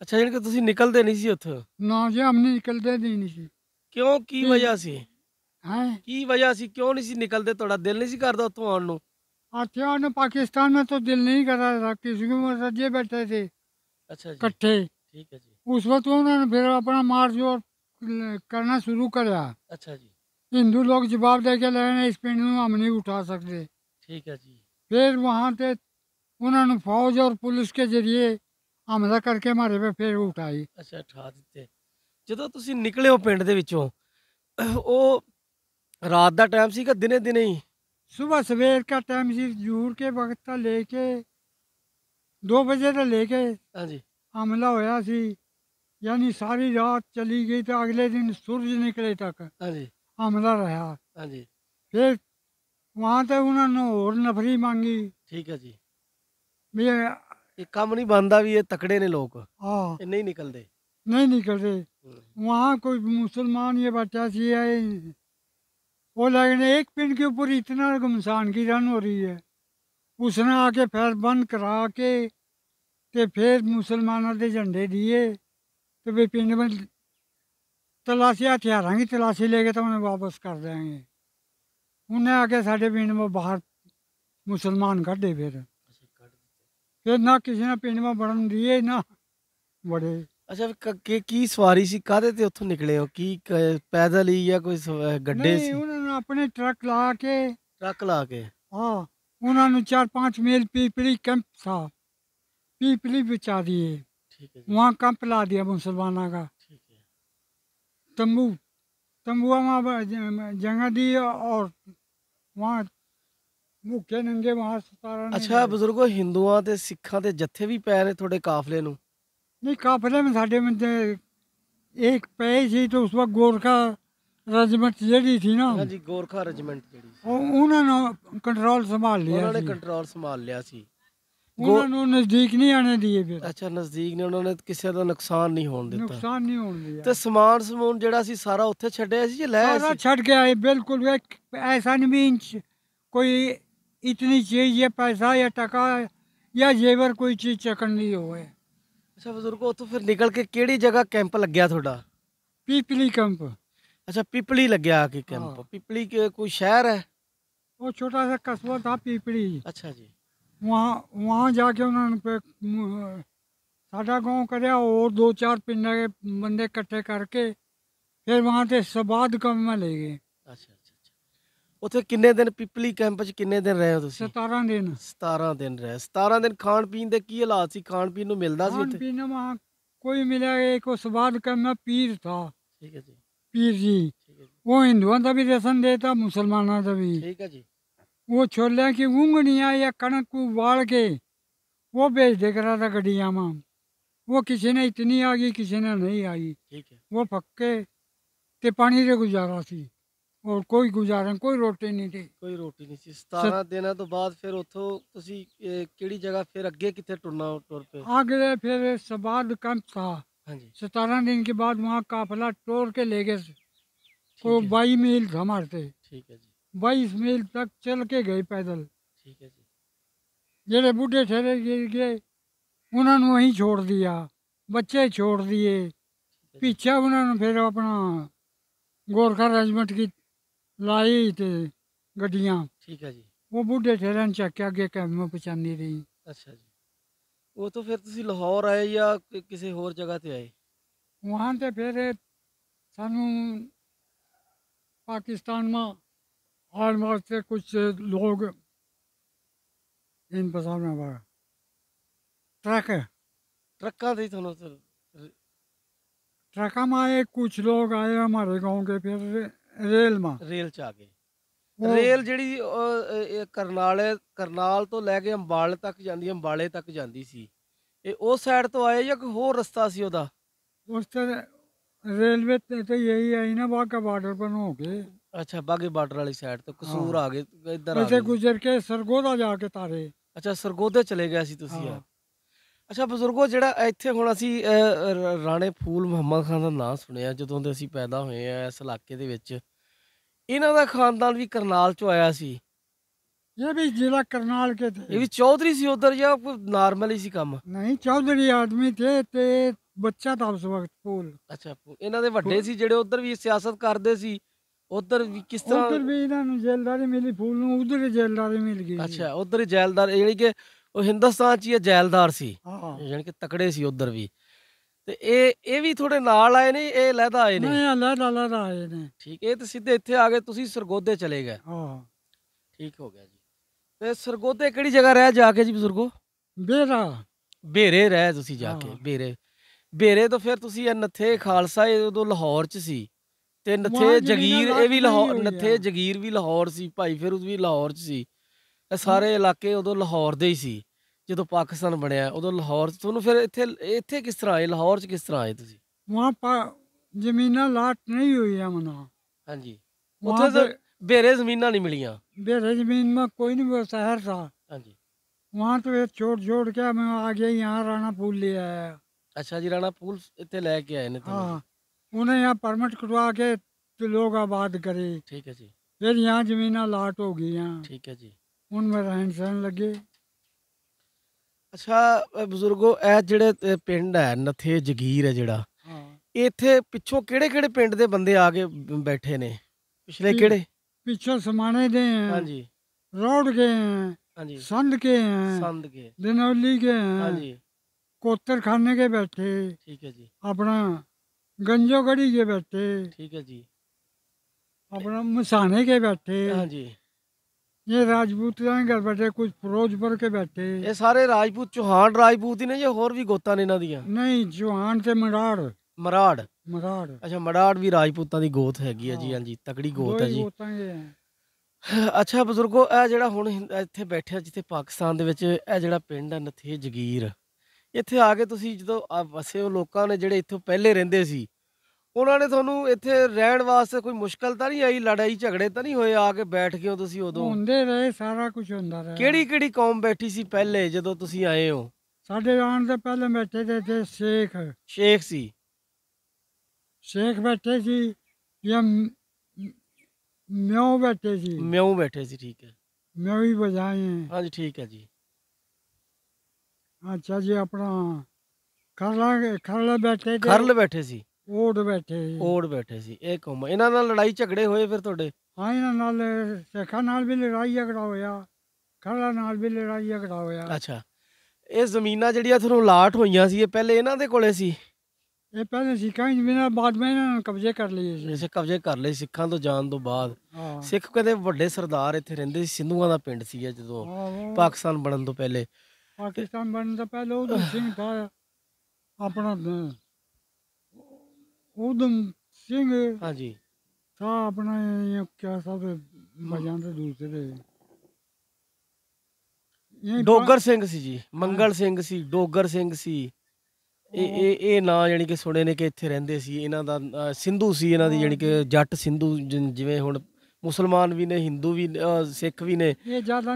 ਅੱਛਾ ਜਾਨੀ ਕਿ ਤੁਸੀਂ ਨਿਕਲਦੇ ਨਹੀਂ ਸੀ ਉੱਥੋਂ ਨਾ ਜੀ ਹਮ ਨਿਕਲਦੇ ਨਹੀਂ ਸੀ ਕਿਉਂ ਕੀ ਵਜ੍ਹਾ ਸੀ ਹੈ ਕੀ ਵਜ੍ਹਾ ਸੀ ਕਿਉਂ ਨਹੀਂ ਸੀ ਨਿਕਲਦੇ ਤੁਹਾਡਾ ਦਿਲ ਨਹੀਂ ਸੀ ਕਰਦਾ ਉੱਥੋਂ ਆਉਣ ਨੂੰ अच्छा ने हम्म। पाकिस्तान में तो दिल नहीं कर रहा था किसी को रजे बैठे थे अच्छा इकट्ठे ठीक है जी उस वक्त उन्होंने फिर अपना मार्च और करना शुरू कराया अच्छा जी हिंदू लोग जवाब दे के लेने इस पिंड में हम नहीं उठा सकते ठीक है जी फिर वहाँ से उन्होंने फौज और पुलिस के जरिए ਹਮਲਾ ਕਰਕੇ ਮਾਰੇ ਵੇ ਫੇਰ ਉਠਾਈ ਅੱਛਾ ਠਾ ਦਿੱਤੇ ਜਦੋਂ ਤੁਸੀਂ ਨਿਕਲੇ ਹੋ ਪਿੰਡ ਦੇ ਵਿੱਚੋਂ ਉਹ ਰਾਤ ਦਾ ਟਾਈਮ ਸੀ ਕਿ ਦਿਨੇ ਦਿਨੇ ਹੀ ਸਵੇਰ ਸਵੇਰ ਦਾ ਟਾਈਮ ਸੀ ਜੂਰ ਕੇ ਵਕਤ ਤਾਂ ਲੈ ਕੇ 2 ਵਜੇ ਤੋਂ ਲੈ ਕੇ ਹਾਂਜੀ ਹਮਲਾ ਹੋਇਆ ਸੀ ਯਾਨੀ ਸਾਰੀ ਰਾਤ ਚਲੀ ਗਈ ਤਾਂ ਅਗਲੇ ਦਿਨ ਸੂਰਜ ਨਿਕਲੇ ਤੱਕ ਹਾਂਜੀ ਹਮਲਾ ਰਹਾ ਹਾਂਜੀ ਫਿਰ ਵਾਂ ਤੇ ਉਹਨਾਂ ਨੂੰ ਹੋਰ ਨਫਰੀ ਮੰਗੀ ਠੀਕ ਹੈ ਜੀ ਮੈਂ ये नहीं बनता भी ये तकड़े ने लोग हाँ नहीं निकलते नहीं निकलते हम्म। वहाँ कोई मुसलमान ये बच्चा ये है वो लगने एक पिन के ऊपर इतना घमसान की रन हो रही है उसने आके फिर बंद करा के ਤੇ ਫਿਰ ਮੁਸਲਮਾਨਾਂ ਦੇ ਝੰਡੇ ਦੀਏ ਤੇ ਵੀ ਪਿੰਡ ਵਿੱਚ ਤਲਾਸ਼ੀ ਹਥਿਆਰਾਂ ਦੀ ਤਲਾਸ਼ੀ ਲੈ ਕੇ ਤਾਂ ਉਹਨੇ ਵਾਪਸ ਕਰ ਦੇਾਂਗੇ ਉਹਨੇ ਆ ਕੇ ਸਾਡੇ ਪਿੰਡ ਮੋਂ ਬਾਹਰ ਮੁਸਲਮਾਨ ਕੱਢੇ ਕਿ ਨਾ ਕਿਸੇ ਨੇ ਪਿੰਡ ਮਾ ਵੜਨ ਦੀਏ ਨਾ ਬੜੇ ਅੱਛਾ ਕ- ਕਿ ਕੀ ਸਵਾਰੀ ਸੀ ਕਾਦੇ ਤੇ ਉੱਥੋਂ ਨਿਕਲੇ ਹੋ ਕੀ ਕ- ਪੈਦਲ ਹੀ ਜਾਂ ਕੋਈ ਸਵ- ਗੱਡੇ ਨਹੀਂ ਸੀ ਉਹਨਾਂ ਨੇ ਆਪਣੇ ਟਰੱਕ ਲਾ ਕੇ ਟਰੱਕ ਲਾ ਕੇ ਹਾਂ ਉਹਨਾਂ ਨੂੰ ਚਾਰ ਪੰਜ मील पीपली कैंप था पीपली बिछा दिए ਠੀਕ ਹੈ ਜੀ वहाँ कैंप ला दिया मुसलमाना का ਠੀਕ ਹੈ तंबू तंबुआ वहाँ ब- ज- जगह दी और वहाँ ਮੁੱਕੇ ਨੰਗੇ ਮਾਰ 17 ਨੇ ਅੱਛਾ ਬਜ਼ੁਰਗੋ ਹਿੰਦੂਆਂ ਤੇ ਸਿੱਖਾਂ ਦੇ ਜੱਥੇ ਵੀ ਪੈ ਰਹੇ ਤੁਹਾਡੇ ਕਾਫਲੇ ਨੂੰ ਨਹੀਂ ਕਾਫਲੇ ਮੈਂ ਸਾਡੇ ਮੰਦੇ ਇੱਕ ਪੈ ਸੀ ਤੇ ਉਸ ਵਕਤ ਗੋਰਖਾ ਰੈਜੀਮੈਂਟ ਜਿਹੜੀ ਸੀ ਨਾ ਹਾਂਜੀ ਗੋਰਖਾ ਰੈਜੀਮੈਂਟ ਜਿਹੜੀ ਉਹਨਾਂ ਨੇ ਕੰਟਰੋਲ ਸੰਭਾਲ ਲਿਆ ਉਹਨਾਂ ਨੇ ਕੰਟਰੋਲ ਸੰਭਾਲ ਲਿਆ ਸੀ ਉਹਨਾਂ ਨੂੰ ਨਜ਼ਦੀਕ ਨਹੀਂ ਆਣੇ ਦਈਏ ਫਿਰ ਅੱਛਾ ਨਜ਼ਦੀਕ ਨੇ ਉਹਨਾਂ ਨੇ ਕਿਸੇ ਦਾ ਨੁਕਸਾਨ ਨਹੀਂ ਹੋਣ ਦਿੱਤਾ ਨੁਕਸਾਨ ਨਹੀਂ ਹੋਣ ਦਿੱਤਾ ਤੇ ਸਮਾਨ ਸਮੂਨ ਜਿਹੜਾ ਸੀ ਸਾਰਾ ਉੱਥੇ ਛੱਡਿਆ ਸੀ ਜੇ ਲੈ ਸਾਰਾ ਛੱਡ ਗਿਆ ਆਏ ਬਿਲਕੁਲ ਐਸਾ ਨਹੀਂ ਵੀ ਕੋਈ इतनी चीज़ ये पैसा या टका या जेवर कोई चीज़ चकन नहीं हुए अच्छा बुजुर्गो तो फिर निकल के केड़ी जगह कैंप लग गया थोड़ा पीपली कैंप अच्छा पीपली लग गया आके कैंप हाँ। पीपली के कोई शहर है वो छोटा सा कस्बा था पीपली अच्छा जी वहाँ वहाँ जाके उन्होंने साढ़ा गाँव कर और दो चार पिंड बंदे इकट्ठे करके फिर वहाँ से सबाद कम में ले गए अच्छा ਉੱਥੇ ਕਿੰਨੇ ਦਿਨ ਪਿਪਲੀ ਕੈਂਪ 'ਚ ਕਿੰਨੇ ਦਿਨ ਰਹੇ ਹੋ ਤੁਸੀਂ 17 ਦਿਨ 17 ਦਿਨ ਰਹੇ 17 ਦਿਨ ਖਾਣ ਪੀਣ ਦੇ ਕੀ ਹਾਲਾਤ ਸੀ ਖਾਣ ਪੀਣ ਨੂੰ ਮਿਲਦਾ ਸੀ ਉੱਥੇ ਖਾਣ ਪੀਣ ਨੂੰ ਕੋਈ ਮਿਲਿਆ ਇੱਕ ਉਸ ਕਰਨਾ ਪੀਰ ਥਾ ਠੀਕ ਹੈ ਜੀ ਪੀਰ ਜੀ ਉਹ ਹਿੰਦੂਆਂ ਦਾ ਵੀ ਰਸਨ ਦੇਤਾ ਮੁਸਲਮਾਨਾਂ ਦਾ ਵੀ ਠੀਕ ਹੈ ਜੀ ਉਹ ਛੋਲਿਆਂ ਕੀ ਉਂਗਣੀਆਂ ਜਾਂ ਕਣਕ ਨੂੰ ਵਾਲ ਕੇ ਉਹ ਭੇਜਦੇ ਕਰਾ ਦਾ ਗੱਡੀਆਂ ਮਾਂ ਉਹ ਕਿਸੇ ਨੇ ਇਤਨੀ ਆ ਗਈ ਕਿਸੇ ਨੇ ਨਹੀਂ ਆਈ ਠੀਕ ਹੈ ਉਹ ਫੱਕੇ ਤੇ ਪਾਣੀ ਦੇ ਗੁਜ਼ਾਰਾ ਸੀ और कोई गुजारा कोई रोटी नहीं थी कोई रोटी नहीं थी सतारा दिन तो बाद फिर उतो ਤੁਸੀਂ ਕਿਹੜੀ ਜਗ੍ਹਾ ਫਿਰ ਅੱਗੇ ਕਿੱਥੇ ਟੁਰਨਾ ਟੁਰ ਪਏ ਆਗੇ ਫਿਰ ਸਬਾਦ ਕੈਂਪ ਥਾ ਹਾਂਜੀ दिन के बाद वहाँ काफिला टोर के ले गए बाई मील हमारे से ठीक है जी बाईस मील तक चल के गए पैदल ठीक है जी जेड़े बूढ़े ठहरे गए उन्होंने वहीं छोड़ दिया बच्चे छोड़ दिए पीछे उन्होंने फिर अपना गोरखा रेजिमेंट की ਲਾਈ ਤੇ ਗੱਡੀਆਂ ਠੀਕ ਹੈ ਜੀ ਉਹ ਬੁੱਢੇ ਠੇਰਾਂ ਨੂੰ ਚੱਕ ਕੇ ਅੱਗੇ ਕੰਮੋਂ ਪਛਾਣੀ ਰਹੀ ਅੱਛਾ ਜੀ ਉਹ ਤੋਂ ਫਿਰ ਤੁਸੀਂ ਲਾਹੌਰ ਆਏ ਜਾਂ ਕਿਸੇ ਹੋਰ ਜਗ੍ਹਾ ਤੇ ਆਏ ਵਾਹਨ ਤੇ ਫਿਰ ਸਾਨੂੰ ਪਾਕਿਸਤਾਨ ਮਾ ਆਲਮਾਸ ਤੇ ਕੁਝ ਲੋਕ ਇਨ ਬਸਾਉਣਾ ਵਾ ਟਰੱਕ ਟਰੱਕਾਂ ਦੇ ਤੁਹਾਨੂੰ ਟਰੱਕਾਂ ਮਾਏ ਕੁਝ ਲੋਕ ਆਏ ਹਮਾਰੇ ਗਾਉਂ ਕੇ ਫਿਰ ਮਾ ਰੇਲ ਚ ਆ ਗਏ ਰੇਲ ਜਿਹੜੀ ਕਰਨਾਲੇ ਕਰਨਾਲ ਤੋਂ ਲੈ ਕੇ ਅੰਬਾਲੇ ਤੱਕ ਜਾਂਦੀ ਅੰਬਾਲੇ ਤੱਕ ਜਾਂਦੀ ਸੀ ਇਹ ਉਸ ਸਾਈਡ ਤੋਂ ਆਏ ਜਾਂ ਕੋਈ ਹੋਰ ਰਸਤਾ ਸੀ ਉਹਦਾ ਉਸ तरह ਰੇਲਵੇ ਤੇ ਤਾਂ ਇਹੀ ਆਈ ਨਾ ਬਾਗਾ ਬਾਰਡਰ ਪਰ ਹੋ ਗਏ ਅੱਛਾ ਬਾਗੇ ਬਾਰਡਰ ਵਾਲੀ ਸਾਈਡ ਤੋਂ ਕਸੂਰ ਆ ਗਏ ਇੱਧਰ ਆ वैसे ਗੁਜ਼ਰ ਕੇ ਸਰਗੋਦਾ ਜਾ ਕੇ ਤਾਰੇ ਅੱਛਾ ਸਰਗੋਦੇ ਚਲੇ ਗਿਆ ਸੀ ਤੁਸੀਂ ਆ ਅੱਛਾ ਬਜ਼ੁਰਗੋ ਜਿਹੜਾ ਇੱਥੇ ਹੁਣ ਅਸੀਂ ਰਾਣੇ ਫੂਲ ਮੁਹੰਮਦ ਖਾਨ ਦਾ ਨਾਮ ਸੁਣਿਆ ਜਦੋਂ ਦੇ ਅਸੀਂ ਪੈਦਾ ਹੋਏ ਆ ਇਸ ਇਲਾਕੇ ਦੇ ਵਿੱਚ ਇਹਨਾਂ ਦਾ ਖਾਨਦਾਨ ਵੀ ਕਰਨਾਲ ਚੋਂ ਆਇਆ ਸੀ ਵੀ ਜ਼ਿਲ੍ਹਾ ਕਰਨਾਲ ਕੇ ਤੇ ਇਹ ਵੀ ਚੌਧਰੀ ਸੀ ਉਧਰ ਜਾਂ ਕੋਈ ਨਾਰਮਲ ਹੀ ਸੀ ਕੰਮ ਨਹੀਂ ਚੌਧਰੀ ਆਦਮੀ ਤੇ ਤੇ ਬੱਚਾ ਤਾਂ ਉਸ ਵਕਤ ਫੂਲ ਅੱਛਾ ਇਹਨਾਂ ਦੇ ਵੱਡੇ ਸੀ ਜਿਹੜੇ ਉਧਰ ਵੀ ਸਿਆਸਤ ਕਰਦੇ ਸੀ ਉਧਰ ਵੀ ਕਿਸ ਤਰ੍ਹਾਂ ਉਧਰ ਵੀ ਇਹਨਾਂ ਨੂੰ ਜੇਲਦਾਰੀ ਮਿਲੀ ਫੂਲ ਨੂੰ ਉਧਰ ਜੇਲਦਾਰੀ ਮਿਲ ਗਈ ਅੱਛਾ ਉਧਰ ਜੇਲਦਾਰ ਜਿਹੜੀ ਕਿ ਉਹ ਹਿੰਦੁਸਤਾਨ 'ਚ ਹੀ ਜੈਲਦਾਰ ਸੀ ਯਾਨੀ ਕਿ ਤਕੜੇ ਸੀ ਉਧਰ ਵੀ ਤੇ ਇਹ ਇਹ ਵੀ ਤੁਹਾਡੇ ਨਾਲ ਆਏ ਨੇ ਇਹ ਲਹਿਦਾ ਆਏ ਨੇ ਨਹੀਂ ਲਹਿਦਾ ਲਹਿਦਾ ਆਏ ਨੇ ਠੀਕ ਇਹ ਤਾਂ ਸਿੱਧੇ ਇੱਥੇ ਆ ਗਏ ਤੁਸੀਂ ਸਰਗੋਦੇ ਚਲੇ ਗਏ ਹਾਂ ਠੀਕ ਹੋ ਗਿਆ ਜੀ ਤੇ ਸਰਗੋਦੇ ਕਿਹੜੀ ਜਗ੍ਹਾ ਰਹਿ ਜਾ ਕੇ ਜੀ ਬਜ਼ੁਰਗੋ ਬੇਰਾ ਬੇਰੇ ਰਹਿ ਤੁਸੀਂ ਜਾ ਕੇ ਬੇਰੇ ਬੇਰੇ ਤੋਂ ਫਿਰ ਤੁਸੀਂ ਇਹ ਨਥੇ ਖਾਲਸਾ ਇਹ ਉਦੋਂ ਲਾਹੌਰ 'ਚ ਸੀ ਤੇ ਨਥੇ ਜਗੀਰ ਇਹ ਵੀ ਲਾਹੌਰ ਨਥੇ ਜਗੀਰ ਵੀ ਲਾਹੌਰ ਸੀ ਭਾਈ ਫਿਰ ਉਹ ਵੀ ਲਾਹੌਰ 'ਚ ਸੀ ਸਾਰੇ ਇਲਾਕੇ ਉਦੋਂ ਲਾਹੌਰ ਦੇ ਹੀ ਸੀ ਜਦੋਂ ਪਾਕਿਸਤਾਨ ਬਣਿਆ ਉਦੋਂ ਲਾਹੌਰ ਤੁਹਾਨੂੰ ਫਿਰ ਇੱਥੇ ਇੱਥੇ ਕਿਸ ਤਰ੍ਹਾਂ ਆਏ ਲਾਹੌਰ ਚ ਕਿਸ ਤਰ੍ਹਾਂ ਆਏ ਤੁਸੀਂ ਵਾਂ ਪਾ ਜ਼ਮੀਨਾਂ ਲਾਟ ਨਹੀਂ ਹੋਈ ਆ ਮਨਾ ਹਾਂਜੀ ਉੱਥੇ ਤਾਂ ਬੇਰੇ ਜ਼ਮੀਨਾਂ ਨਹੀਂ ਮਿਲੀਆਂ ਬੇਰੇ ਜ਼ਮੀਨ ਮਾ ਕੋਈ ਨਹੀਂ ਬਸ ਹਰ ਸਾ ਹਾਂਜੀ ਵਾਹ ਵਾਂ ਇਹ ਛੋੜ ਜੋੜ ਕੇ ਮੈਂ ਆ ਗਿਆ ਯਾਰ ਰਾਣਾ ਪੂਲ ਲੈ ਆਇਆ ਅੱਛਾ ਜੀ ਰਾਣਾ ਪੂਲ ਇੱਥੇ ਲੈ ਕੇ ਆਏ ਨੇ ਤੁਸੀਂ ਹਾਂ ਉਹਨੇ ਇਹ ਪਰਮਿਟ ਕਰਵਾ ਕੇ ਤੇ ਲੋਕ ਆਬਾਦ ਕਰੇ ਠੀਕ ਹੈ ਜੀ ਫਿਰ ਇਹ ਜ਼ਮੀਨਾਂ ਲਾਟ ਹੋ ਗਈਆਂ ਠੀਕ ਹੈ ਜੀ ਹੁਣ ਮੈਂ ਰਹਿਣ ਸਹਿਣ ਲੱਗੇ ਅੱਛਾ ਬਜ਼ੁਰਗੋ ਇਹ ਜਿਹੜੇ ਪਿੰਡ ਹੈ ਨਥੇ ਜਗੀਰ ਹੈ ਜਿਹੜਾ ਇੱਥੇ ਪਿੱਛੋਂ ਕਿਹੜੇ ਕਿਹੜੇ ਪਿੰਡ ਦੇ ਬੰਦੇ ਆ ਕੇ ਬੈਠੇ ਨੇ ਪਿਛਲੇ ਕਿਹੜੇ ਪਿੱਛੋਂ ਸਮਾਣੇ ਦੇ ਹਾਂਜੀ ਰੋਡ ਗਏ ਹਾਂਜੀ ਸੰਧ ਕੇ ਸੰਦ ਕੇ ਦਿਨੌਲੀ ਕੇ ਹਾਂਜੀ ਕੋਤਰ ਖਾਨੇ ਕੇ ਬੈਠੇ ਠੀਕ ਹੈ ਜੀ ਆਪਣਾ ਗੰਜੋ ਗੜੀ ਕੇ ਬੈਠੇ ਠੀਕ ਹੈ ਜੀ ਆਪਣਾ ਮਸਾਣੇ ਕੇ ਬੈਠੇ ਹਾਂਜੀ ਇਹ ਰਾਜਪੂਤ ਜਾਂਗਰ ਬੈਠੇ ਕੁਝ ਫਰੋਜ ਪਰ ਕੇ ਬੈਠੇ ਇਹ ਸਾਰੇ ਰਾਜਪੂਤ ਚੋਹਾਨ ਰਾਜਪੂਤ ਹੀ ਨੇ ਜਾਂ ਹੋਰ ਵੀ ਗੋਤਾਂ ਨੇ ਇਹਨਾਂ ਦੀਆਂ ਨਹੀਂ ਚੋਹਾਨ ਤੇ ਮਰਾੜ ਮਰਾੜ ਮਰਾੜ ਅੱਛਾ ਮਰਾੜ ਵੀ ਰਾਜਪੂਤਾਂ ਦੀ ਗੋਤ ਹੈਗੀ ਆ ਜੀ ਹਾਂਜੀ ਤਕੜੀ ਗੋਤ ਹੈ ਜੀ ਅੱਛਾ ਬਜ਼ੁਰਗੋ ਇਹ ਜਿਹੜਾ ਹੁਣ ਇੱਥੇ ਬੈਠਿਆ ਜਿੱਥੇ ਪਾਕਿਸਤਾਨ ਦੇ ਵਿੱਚ ਇਹ ਜਿਹੜਾ ਪਿੰਡ ਹੈ ਨਥੇ ਜਗੀਰ ਇੱਥੇ ਆ ਕੇ ਤੁਸੀਂ ਜਦੋਂ ਵਸੇ ਉਹ ਲੋਕਾਂ ਨੇ ਜਿਹੜੇ ਇੱਥੋਂ ਪਹਿਲੇ ਰਹਿੰਦੇ ਸੀ ਉਹਨਾਂ ਨੇ ਤੁਹਾਨੂੰ ਇੱਥੇ ਰਹਿਣ ਵਾਸਤੇ ਕੋਈ ਮੁਸ਼ਕਲ ਤਾਂ ਨਹੀਂ ਆਈ ਲੜਾਈ ਝਗੜੇ ਤਾਂ ਨਹੀਂ ਹੋਏ ਆ ਕੇ ਬੈਠ ਗਏ ਤੁਸੀਂ ਉਦੋਂ ਹੁੰਦੇ ਰਹੇ ਸਾਰਾ ਕੁਝ ਹੁੰਦਾ ਰਿਹਾ ਕਿਹੜੀ ਕਿਹੜੀ ਕੌਮ ਬੈਠੀ ਸੀ ਪਹਿਲੇ ਜਦੋਂ ਤੁਸੀਂ ਆਏ ਹੋ ਸਾਡੇ ਆਉਣ ਦੇ ਪਹਿਲੇ ਬੈਠੇ ਦੇ ਤੇ ਸ਼ੇਖ ਸ਼ੇਖ ਸੀ ਸ਼ੇਖ ਬੈਠੇ ਸੀ ਜਾਂ ਮਿਆਉ ਬੈਠੇ ਸੀ ਮਿਆਉ ਬੈਠੇ ਸੀ ਠੀਕ ਹੈ ਮੈਂ ਹੀ ਵਜਾਏ ਹਾਂਜੀ ਠੀਕ ਹੈ ਜੀ ਅੱਛਾ ਜੀ ਆਪਣਾ ਖਰਲਾ ਖਰਲਾ ਬੈਠੇ ਖਰਲ ਬੈਠੇ ਸੀ ਓੜ ਬੈਠੇ ਸੀ। ਓੜ ਬੈਠੇ ਸੀ ਇਹ ਕੰਮ ਇਹਨਾਂ ਨਾਲ ਲੜਾਈ ਝਗੜੇ ਹੋਏ ਫਿਰ ਤੁਹਾਡੇ ਹਾਂ ਇਹਨਾਂ ਨਾਲ ਸਿੱਖਾਂ ਨਾਲ ਵੀ ਲੜਾਈ ਝਗੜਾ ਹੋਇਆ ਖੜਾ ਨਾਲ ਵੀ ਲੜਾਈ ਝਗੜਾ ਹੋਇਆ ਅੱਛਾ ਇਹ ਜ਼ਮੀਨਾਂ ਜਿਹੜੀਆਂ ਤੁਹਾਨੂੰ ਲਾਟ ਹੋਈਆਂ ਸੀ ਇਹ ਪਹਿਲੇ ਇਹਨਾਂ ਦੇ ਕੋਲੇ ਸੀ ਇਹ ਪਹਿਲੇ ਸਿੱਖਾਂ ਹੀ ਬਿਨਾਂ ਬਾਅਦ ਮੈਂ ਇਹਨਾਂ ਨੇ ਕਬਜ਼ੇ ਕਰ ਲਏ ਸੀ ਜਿਵੇਂ ਕਬਜ਼ੇ ਕਰ ਲਏ ਸਿੱਖਾਂ ਤੋਂ ਜਾਣ ਤੋਂ ਬਾਅਦ ਸਿੱਖ ਕਹਿੰਦੇ ਵੱਡੇ ਸਰਦਾਰ ਇੱਥੇ ਰਹਿੰਦੇ ਸੀ ਸਿੰਧੂਆਂ ਦਾ ਪਿੰਡ ਸੀ ਜਦੋਂ ਪਾਕਿਸਤਾਨ ਬਣਨ ਤੋਂ ਪਹਿਲੇ ਪਾਕਿਸਤਾਨ ਬਣਨ ਤੋਂ ਪਹਿਲੇ ਉਹ ਸਿੰਘ ਦਾ ਆਪਣਾ ਉਦਮ ਸਿੰਘ ਹਾਂਜੀ ਤਾਂ ਆਪਣੇ अपना ये ਮਜਾਂ ਦੇ बजान से ਦੂਸਰੇ ਡੋਗਰ ਸਿੰਘ ਸੀ ਜੀ ਮੰਗਲ ਸਿੰਘ ਸੀ ਡੋਗਰ ਸਿੰਘ ਸੀ ਇਹ ਇਹ ਇਹ ਨਾਂ ਜਾਨੀ ਕਿ ਸੁਣੇ ਨੇ ਕਿ ਇੱਥੇ ਰਹਿੰਦੇ ਸੀ ਇਹਨਾਂ ਦਾ ਸਿੰਧੂ ਸੀ ਇਹਨਾਂ ਦੀ ਜਾਨੀ ਕਿ ਜੱਟ ਸਿੰਧੂ ਜਿਵੇਂ ਹੁਣ ਮੁਸਲਮਾਨ ਵੀ ਨੇ ਹਿੰਦੂ ਵੀ ਸਿੱਖ ਵੀ ਨੇ ਇਹ ਜਿਆਦਾ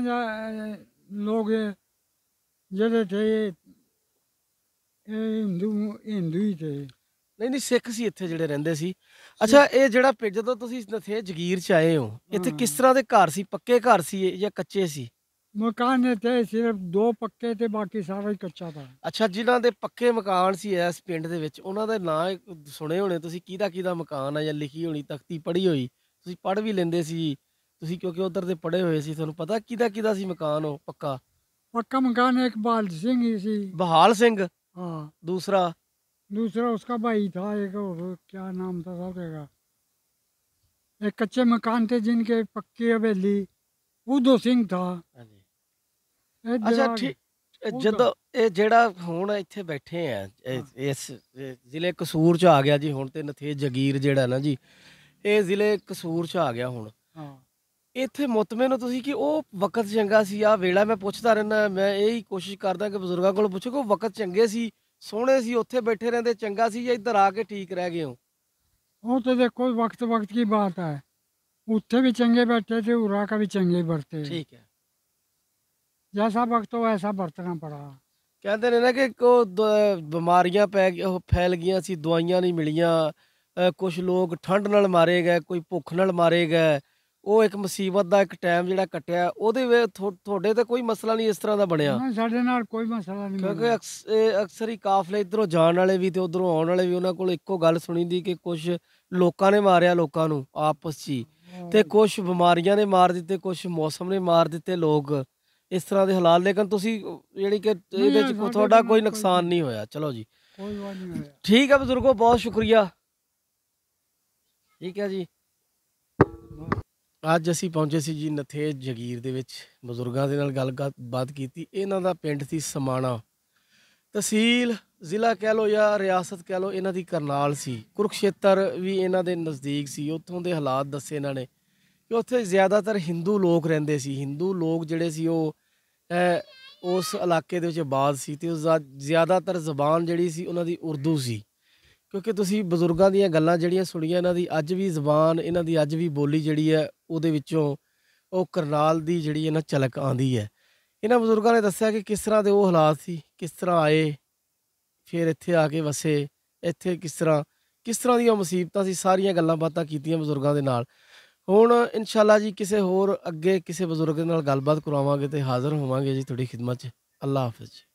ਲੋਕ ਜਿਹੜੇ ਤੇ ਇਹ ਹਿੰਦੂ ਹਿੰਦੂ ਹੀ ਤੇ ਨਹੀਂ ਨਹੀਂ ਸਿੱਖ ਸੀ ਇੱਥੇ ਜਿਹੜੇ ਰਹਿੰਦੇ ਸੀ ਅੱਛਾ ਇਹ ਜਿਹੜਾ ਪਿੰਡ ਜਦੋਂ ਤੁਸੀਂ ਨਥੇ ਜਗੀਰ ਚ ਆਏ ਹੋ ਇੱਥੇ ਕਿਸ ਤਰ੍ਹਾਂ ਦੇ ਘਰ ਸੀ ਪੱਕੇ ਘਰ ਸੀ ਇਹ ਜਾਂ ਕੱਚੇ ਸੀ ਮਕਾਨ ਤੇ ਸਿਰਫ ਦੋ ਪੱਕੇ ਤੇ ਬਾਕੀ ਸਾਰਾ ਹੀ ਕੱਚਾ ਤਾਂ ਅੱਛਾ ਜਿਨ੍ਹਾਂ ਦੇ ਪੱਕੇ ਮਕਾਨ ਸੀ ਇਸ ਪਿੰਡ ਦੇ ਵਿੱਚ ਉਹਨਾਂ ਦੇ ਨਾਂ ਸੁਣੇ ਹੋਣੇ ਤੁਸੀਂ ਕਿਹਦਾ ਕਿਹਦਾ ਮਕਾਨ ਆ ਜਾਂ ਲਿਖੀ ਹੋਣੀ ਤਖਤੀ ਪੜੀ ਹੋਈ ਤੁਸੀਂ ਪੜ ਵੀ ਲੈਂਦੇ ਸੀ ਤੁਸੀਂ ਕਿਉਂਕਿ ਉਧਰ ਦੇ ਪੜੇ ਹੋਏ ਸੀ ਤੁਹਾਨੂੰ ਪਤਾ ਕਿਹਦਾ ਕਿਹਦਾ ਸੀ ਮਕਾਨ ਉਹ ਪੱਕਾ ਪੱਕਾ ਮਕਾਨ ਇੱਕ ਬਾਲ ਸਿੰਘ ਸੀ ਬਹਾਲ ਸਿੰਘ ਹਾਂ ਦੂਸਰਾ दूसरा उसका भाई था एक और क्या नाम था साहब का एक कच्चे मकान थे जिनके पक्की हवेली ਉਦੋ ਸਿੰਘ ਦਾ ਅੱਛਾ ਠੀਕ ਜਦੋਂ ਇਹ ਜਿਹੜਾ ਹੁਣ ਇੱਥੇ ਬੈਠੇ ਆ ਇਸ ਜ਼ਿਲ੍ਹੇ ਕਸੂਰ ਚ ਆ ਗਿਆ ਜੀ ਹੁਣ ਤੇ ਨਥੇ ਜਗੀਰ ਜਿਹੜਾ ਨਾ ਜੀ ਇਹ ਜ਼ਿਲ੍ਹੇ ਕਸੂਰ ਚ ਆ ਗਿਆ ਹੁਣ ਇੱਥੇ ਮੁਤਮਨ ਹੋ ਤੁਸੀਂ ਕਿ ਉਹ ਵਕਤ ਚੰਗਾ ਸੀ ਆ ਵੇਲਾ ਮੈਂ ਪੁੱਛਦਾ ਰਹਿਣਾ ਮੈਂ ਇਹ ਹੀ ਕੋਸ਼ਿਸ਼ ਕਰਦਾ ਕਿ ਬਜ਼ੁਰਗਾਂ ਕੋਲ ਪੁੱਛੋ ਕਿ ਉਹ ਵਕਤ ਚੰਗੇ ਸੀ ਸੋਹਣੇ ਸੀ ਉੱਥੇ ਬੈਠੇ ਰਹਿੰਦੇ ਚੰਗਾ ਸੀ ਜਾਂ ਇੱਧਰ ਆ ਕੇ ਠੀਕ ਰਹਿ ਗਏ ਹੋ ਉਹ ਤੇ ਦੇਖੋ ਵਕਤ ਵਕਤ ਕੀ ਬਾਤ ਹੈ ਉੱਥੇ ਵੀ ਚੰਗੇ ਬੈਠੇ ਤੇ ਉਰਾ ਕਾ ਵੀ ਚੰਗੇ ਵਰਤੇ ਠੀਕ ਹੈ ਜੈਸਾ ਵਕਤ ਉਹ ਐਸਾ ਵਰਤਣਾ ਪੜਾ ਕਹਿੰਦੇ ਨੇ ਨਾ ਕਿ ਕੋ ਬਿਮਾਰੀਆਂ ਪੈ ਗਈ ਉਹ ਫੈਲ ਗਈਆਂ ਸੀ ਦਵਾਈਆਂ ਨਹੀਂ ਮਿਲੀਆਂ ਕੁਝ ਲੋਕ ਠੰਡ ਨਾਲ ਮਾਰੇ ਗਏ ਕੋਈ ਭੁੱਖ ਨਾਲ ਮਾਰੇ ਗਏ ਉਹ ਇੱਕ ਮੁਸੀਬਤ ਦਾ ਇੱਕ ਟਾਈਮ ਜਿਹੜਾ ਕੱਟਿਆ ਉਹਦੇ ਵੇ ਤੁਹਾਡੇ ਤੇ ਕੋਈ ਮਸਲਾ ਨਹੀਂ ਇਸ ਤਰ੍ਹਾਂ ਦਾ ਬਣਿਆ ਸਾਡੇ ਨਾਲ ਕੋਈ ਮਸਲਾ ਨਹੀਂ ਕਿਉਂਕਿ ਅਕਸਰ ਹੀ ਕਾਫਲੇ ਇਧਰੋਂ ਜਾਣ ਵਾਲੇ ਵੀ ਤੇ ਉਧਰੋਂ ਆਉਣ ਵਾਲੇ ਵੀ ਉਹਨਾਂ ਕੋਲ ਇੱਕੋ ਗੱਲ ਸੁਣੀ ਦੀ ਕਿ ਕੁਝ ਲੋਕਾਂ ਨੇ ਮਾਰਿਆ ਲੋਕਾਂ ਨੂੰ ਆਪਸ 'ਚ ਤੇ ਕੁਝ ਬਿਮਾਰੀਆਂ ਨੇ ਮਾਰ ਦਿੱਤੇ ਕੁਝ ਮੌਸਮ ਨੇ ਮਾਰ ਦਿੱਤੇ ਲੋਕ ਇਸ ਤਰ੍ਹਾਂ ਦੇ ਹਾਲਾਤ ਲੇਕਿਨ ਤੁਸੀਂ ਜਿਹੜੀ ਕਿ ਇਹਦੇ 'ਚ ਤੁਹਾਡਾ ਕੋਈ ਨੁਕਸਾਨ ਨਹੀਂ ਹੋਇਆ ਚਲੋ ਜੀ ਕੋਈ ਵਾਰ ਨਹੀਂ ਹੋਇਆ ਠੀਕ ਹੈ ਬਜ਼ੁਰਗੋ ਬਹੁਤ ਸ਼ੁਕਰੀਆ ਠੀਕ ਹੈ ਜੀ ਅੱਜ ਅਸੀਂ ਪਹੁੰਚੇ ਸੀ ਜੀ ਨਥੇ ਜਗੀਰ ਦੇ ਵਿੱਚ ਬਜ਼ੁਰਗਾਂ ਦੇ ਨਾਲ ਗੱਲਬਾਤ ਕੀਤੀ ਇਹਨਾਂ ਦਾ ਪਿੰਡ ਸੀ ਸਮਾਣਾ ਤਹਿਸੀਲ ਜ਼ਿਲ੍ਹਾ ਕਹਿ ਲੋ ਜਾਂ ਰਿਆਸਤ ਕਹਿ ਲੋ ਇਹਨਾਂ ਦੀ ਕਰਨਾਲ ਸੀ ਕੁਰਕਸ਼ੇਤਰ ਵੀ ਇਹਨਾਂ ਦੇ ਨਜ਼ਦੀਕ ਸੀ ਉੱਥੋਂ ਦੇ ਹਾਲਾਤ ਦੱਸੇ ਇਹਨਾਂ ਨੇ ਕਿ ਉੱਥੇ ਜ਼ਿਆਦਾਤਰ ਹਿੰਦੂ ਲੋਕ ਰਹਿੰਦੇ ਸੀ ਹਿੰਦੂ ਲੋਕ ਜਿਹੜੇ ਸੀ ਉਹ ਉਸ ਇਲਾਕੇ ਦੇ ਵਿੱਚ ਬਾਦ ਸੀ ਤੇ ਉਸ ਜ਼ਿਆਦਾਤਰ ਜ਼ਬਾਨ ਜਿਹੜੀ ਸੀ ਉਹਨਾਂ ਦੀ ਉਰਦੂ ਸੀ ਕਿਉਂਕਿ ਤੁਸੀਂ ਬਜ਼ੁਰਗਾਂ ਦੀਆਂ ਗੱਲਾਂ ਜਿਹੜੀਆਂ ਸੁਣੀਆਂ ਇਹਨਾਂ ਦੀ ਅੱਜ ਵੀ ਜ਼ੁਬਾਨ ਇਹਨਾਂ ਦੀ ਅੱਜ ਵੀ ਬੋਲੀ ਜਿਹੜੀ ਹੈ ਉਹਦੇ ਵਿੱਚੋਂ ਉਹ ਕਰਨਾਲ ਦੀ ਜਿਹੜੀ ਇਹਨਾਂ ਚਲਕ ਆਂਦੀ ਹੈ ਇਹਨਾਂ ਬਜ਼ੁਰਗਾਂ ਨੇ ਦੱਸਿਆ ਕਿ ਕਿਸ ਤਰ੍ਹਾਂ ਦੇ ਉਹ ਹਾਲਾਤ ਸੀ ਕਿਸ ਤਰ੍ਹਾਂ ਆਏ ਫਿਰ ਇੱਥੇ ਆ ਕੇ ਵਸੇ ਇੱਥੇ ਕਿਸ ਤਰ੍ਹਾਂ ਕਿਸ ਤਰ੍ਹਾਂ ਦੀਆਂ ਮੁਸੀਬਤਾਂ ਸੀ ਸਾਰੀਆਂ ਗੱਲਾਂ ਬਾਤਾਂ ਕੀਤੀਆਂ ਬਜ਼ੁਰਗਾਂ ਦੇ ਨਾਲ ਹੁਣ ਇਨਸ਼ਾਅੱਲਾ ਜੀ ਕਿਸੇ ਹੋਰ ਅੱਗੇ ਕਿਸੇ ਬਜ਼ੁਰਗ ਦੇ ਨਾਲ ਗੱਲਬਾਤ ਕਰਾਵਾਂਗੇ ਤੇ ਹਾਜ਼ਰ ਹੋਵਾਂਗੇ ਜੀ ਤੁਹਾਡੀ ਖਿਦਮਤ 'ਚ ਅੱਲਾ ਹਾਫਿਜ਼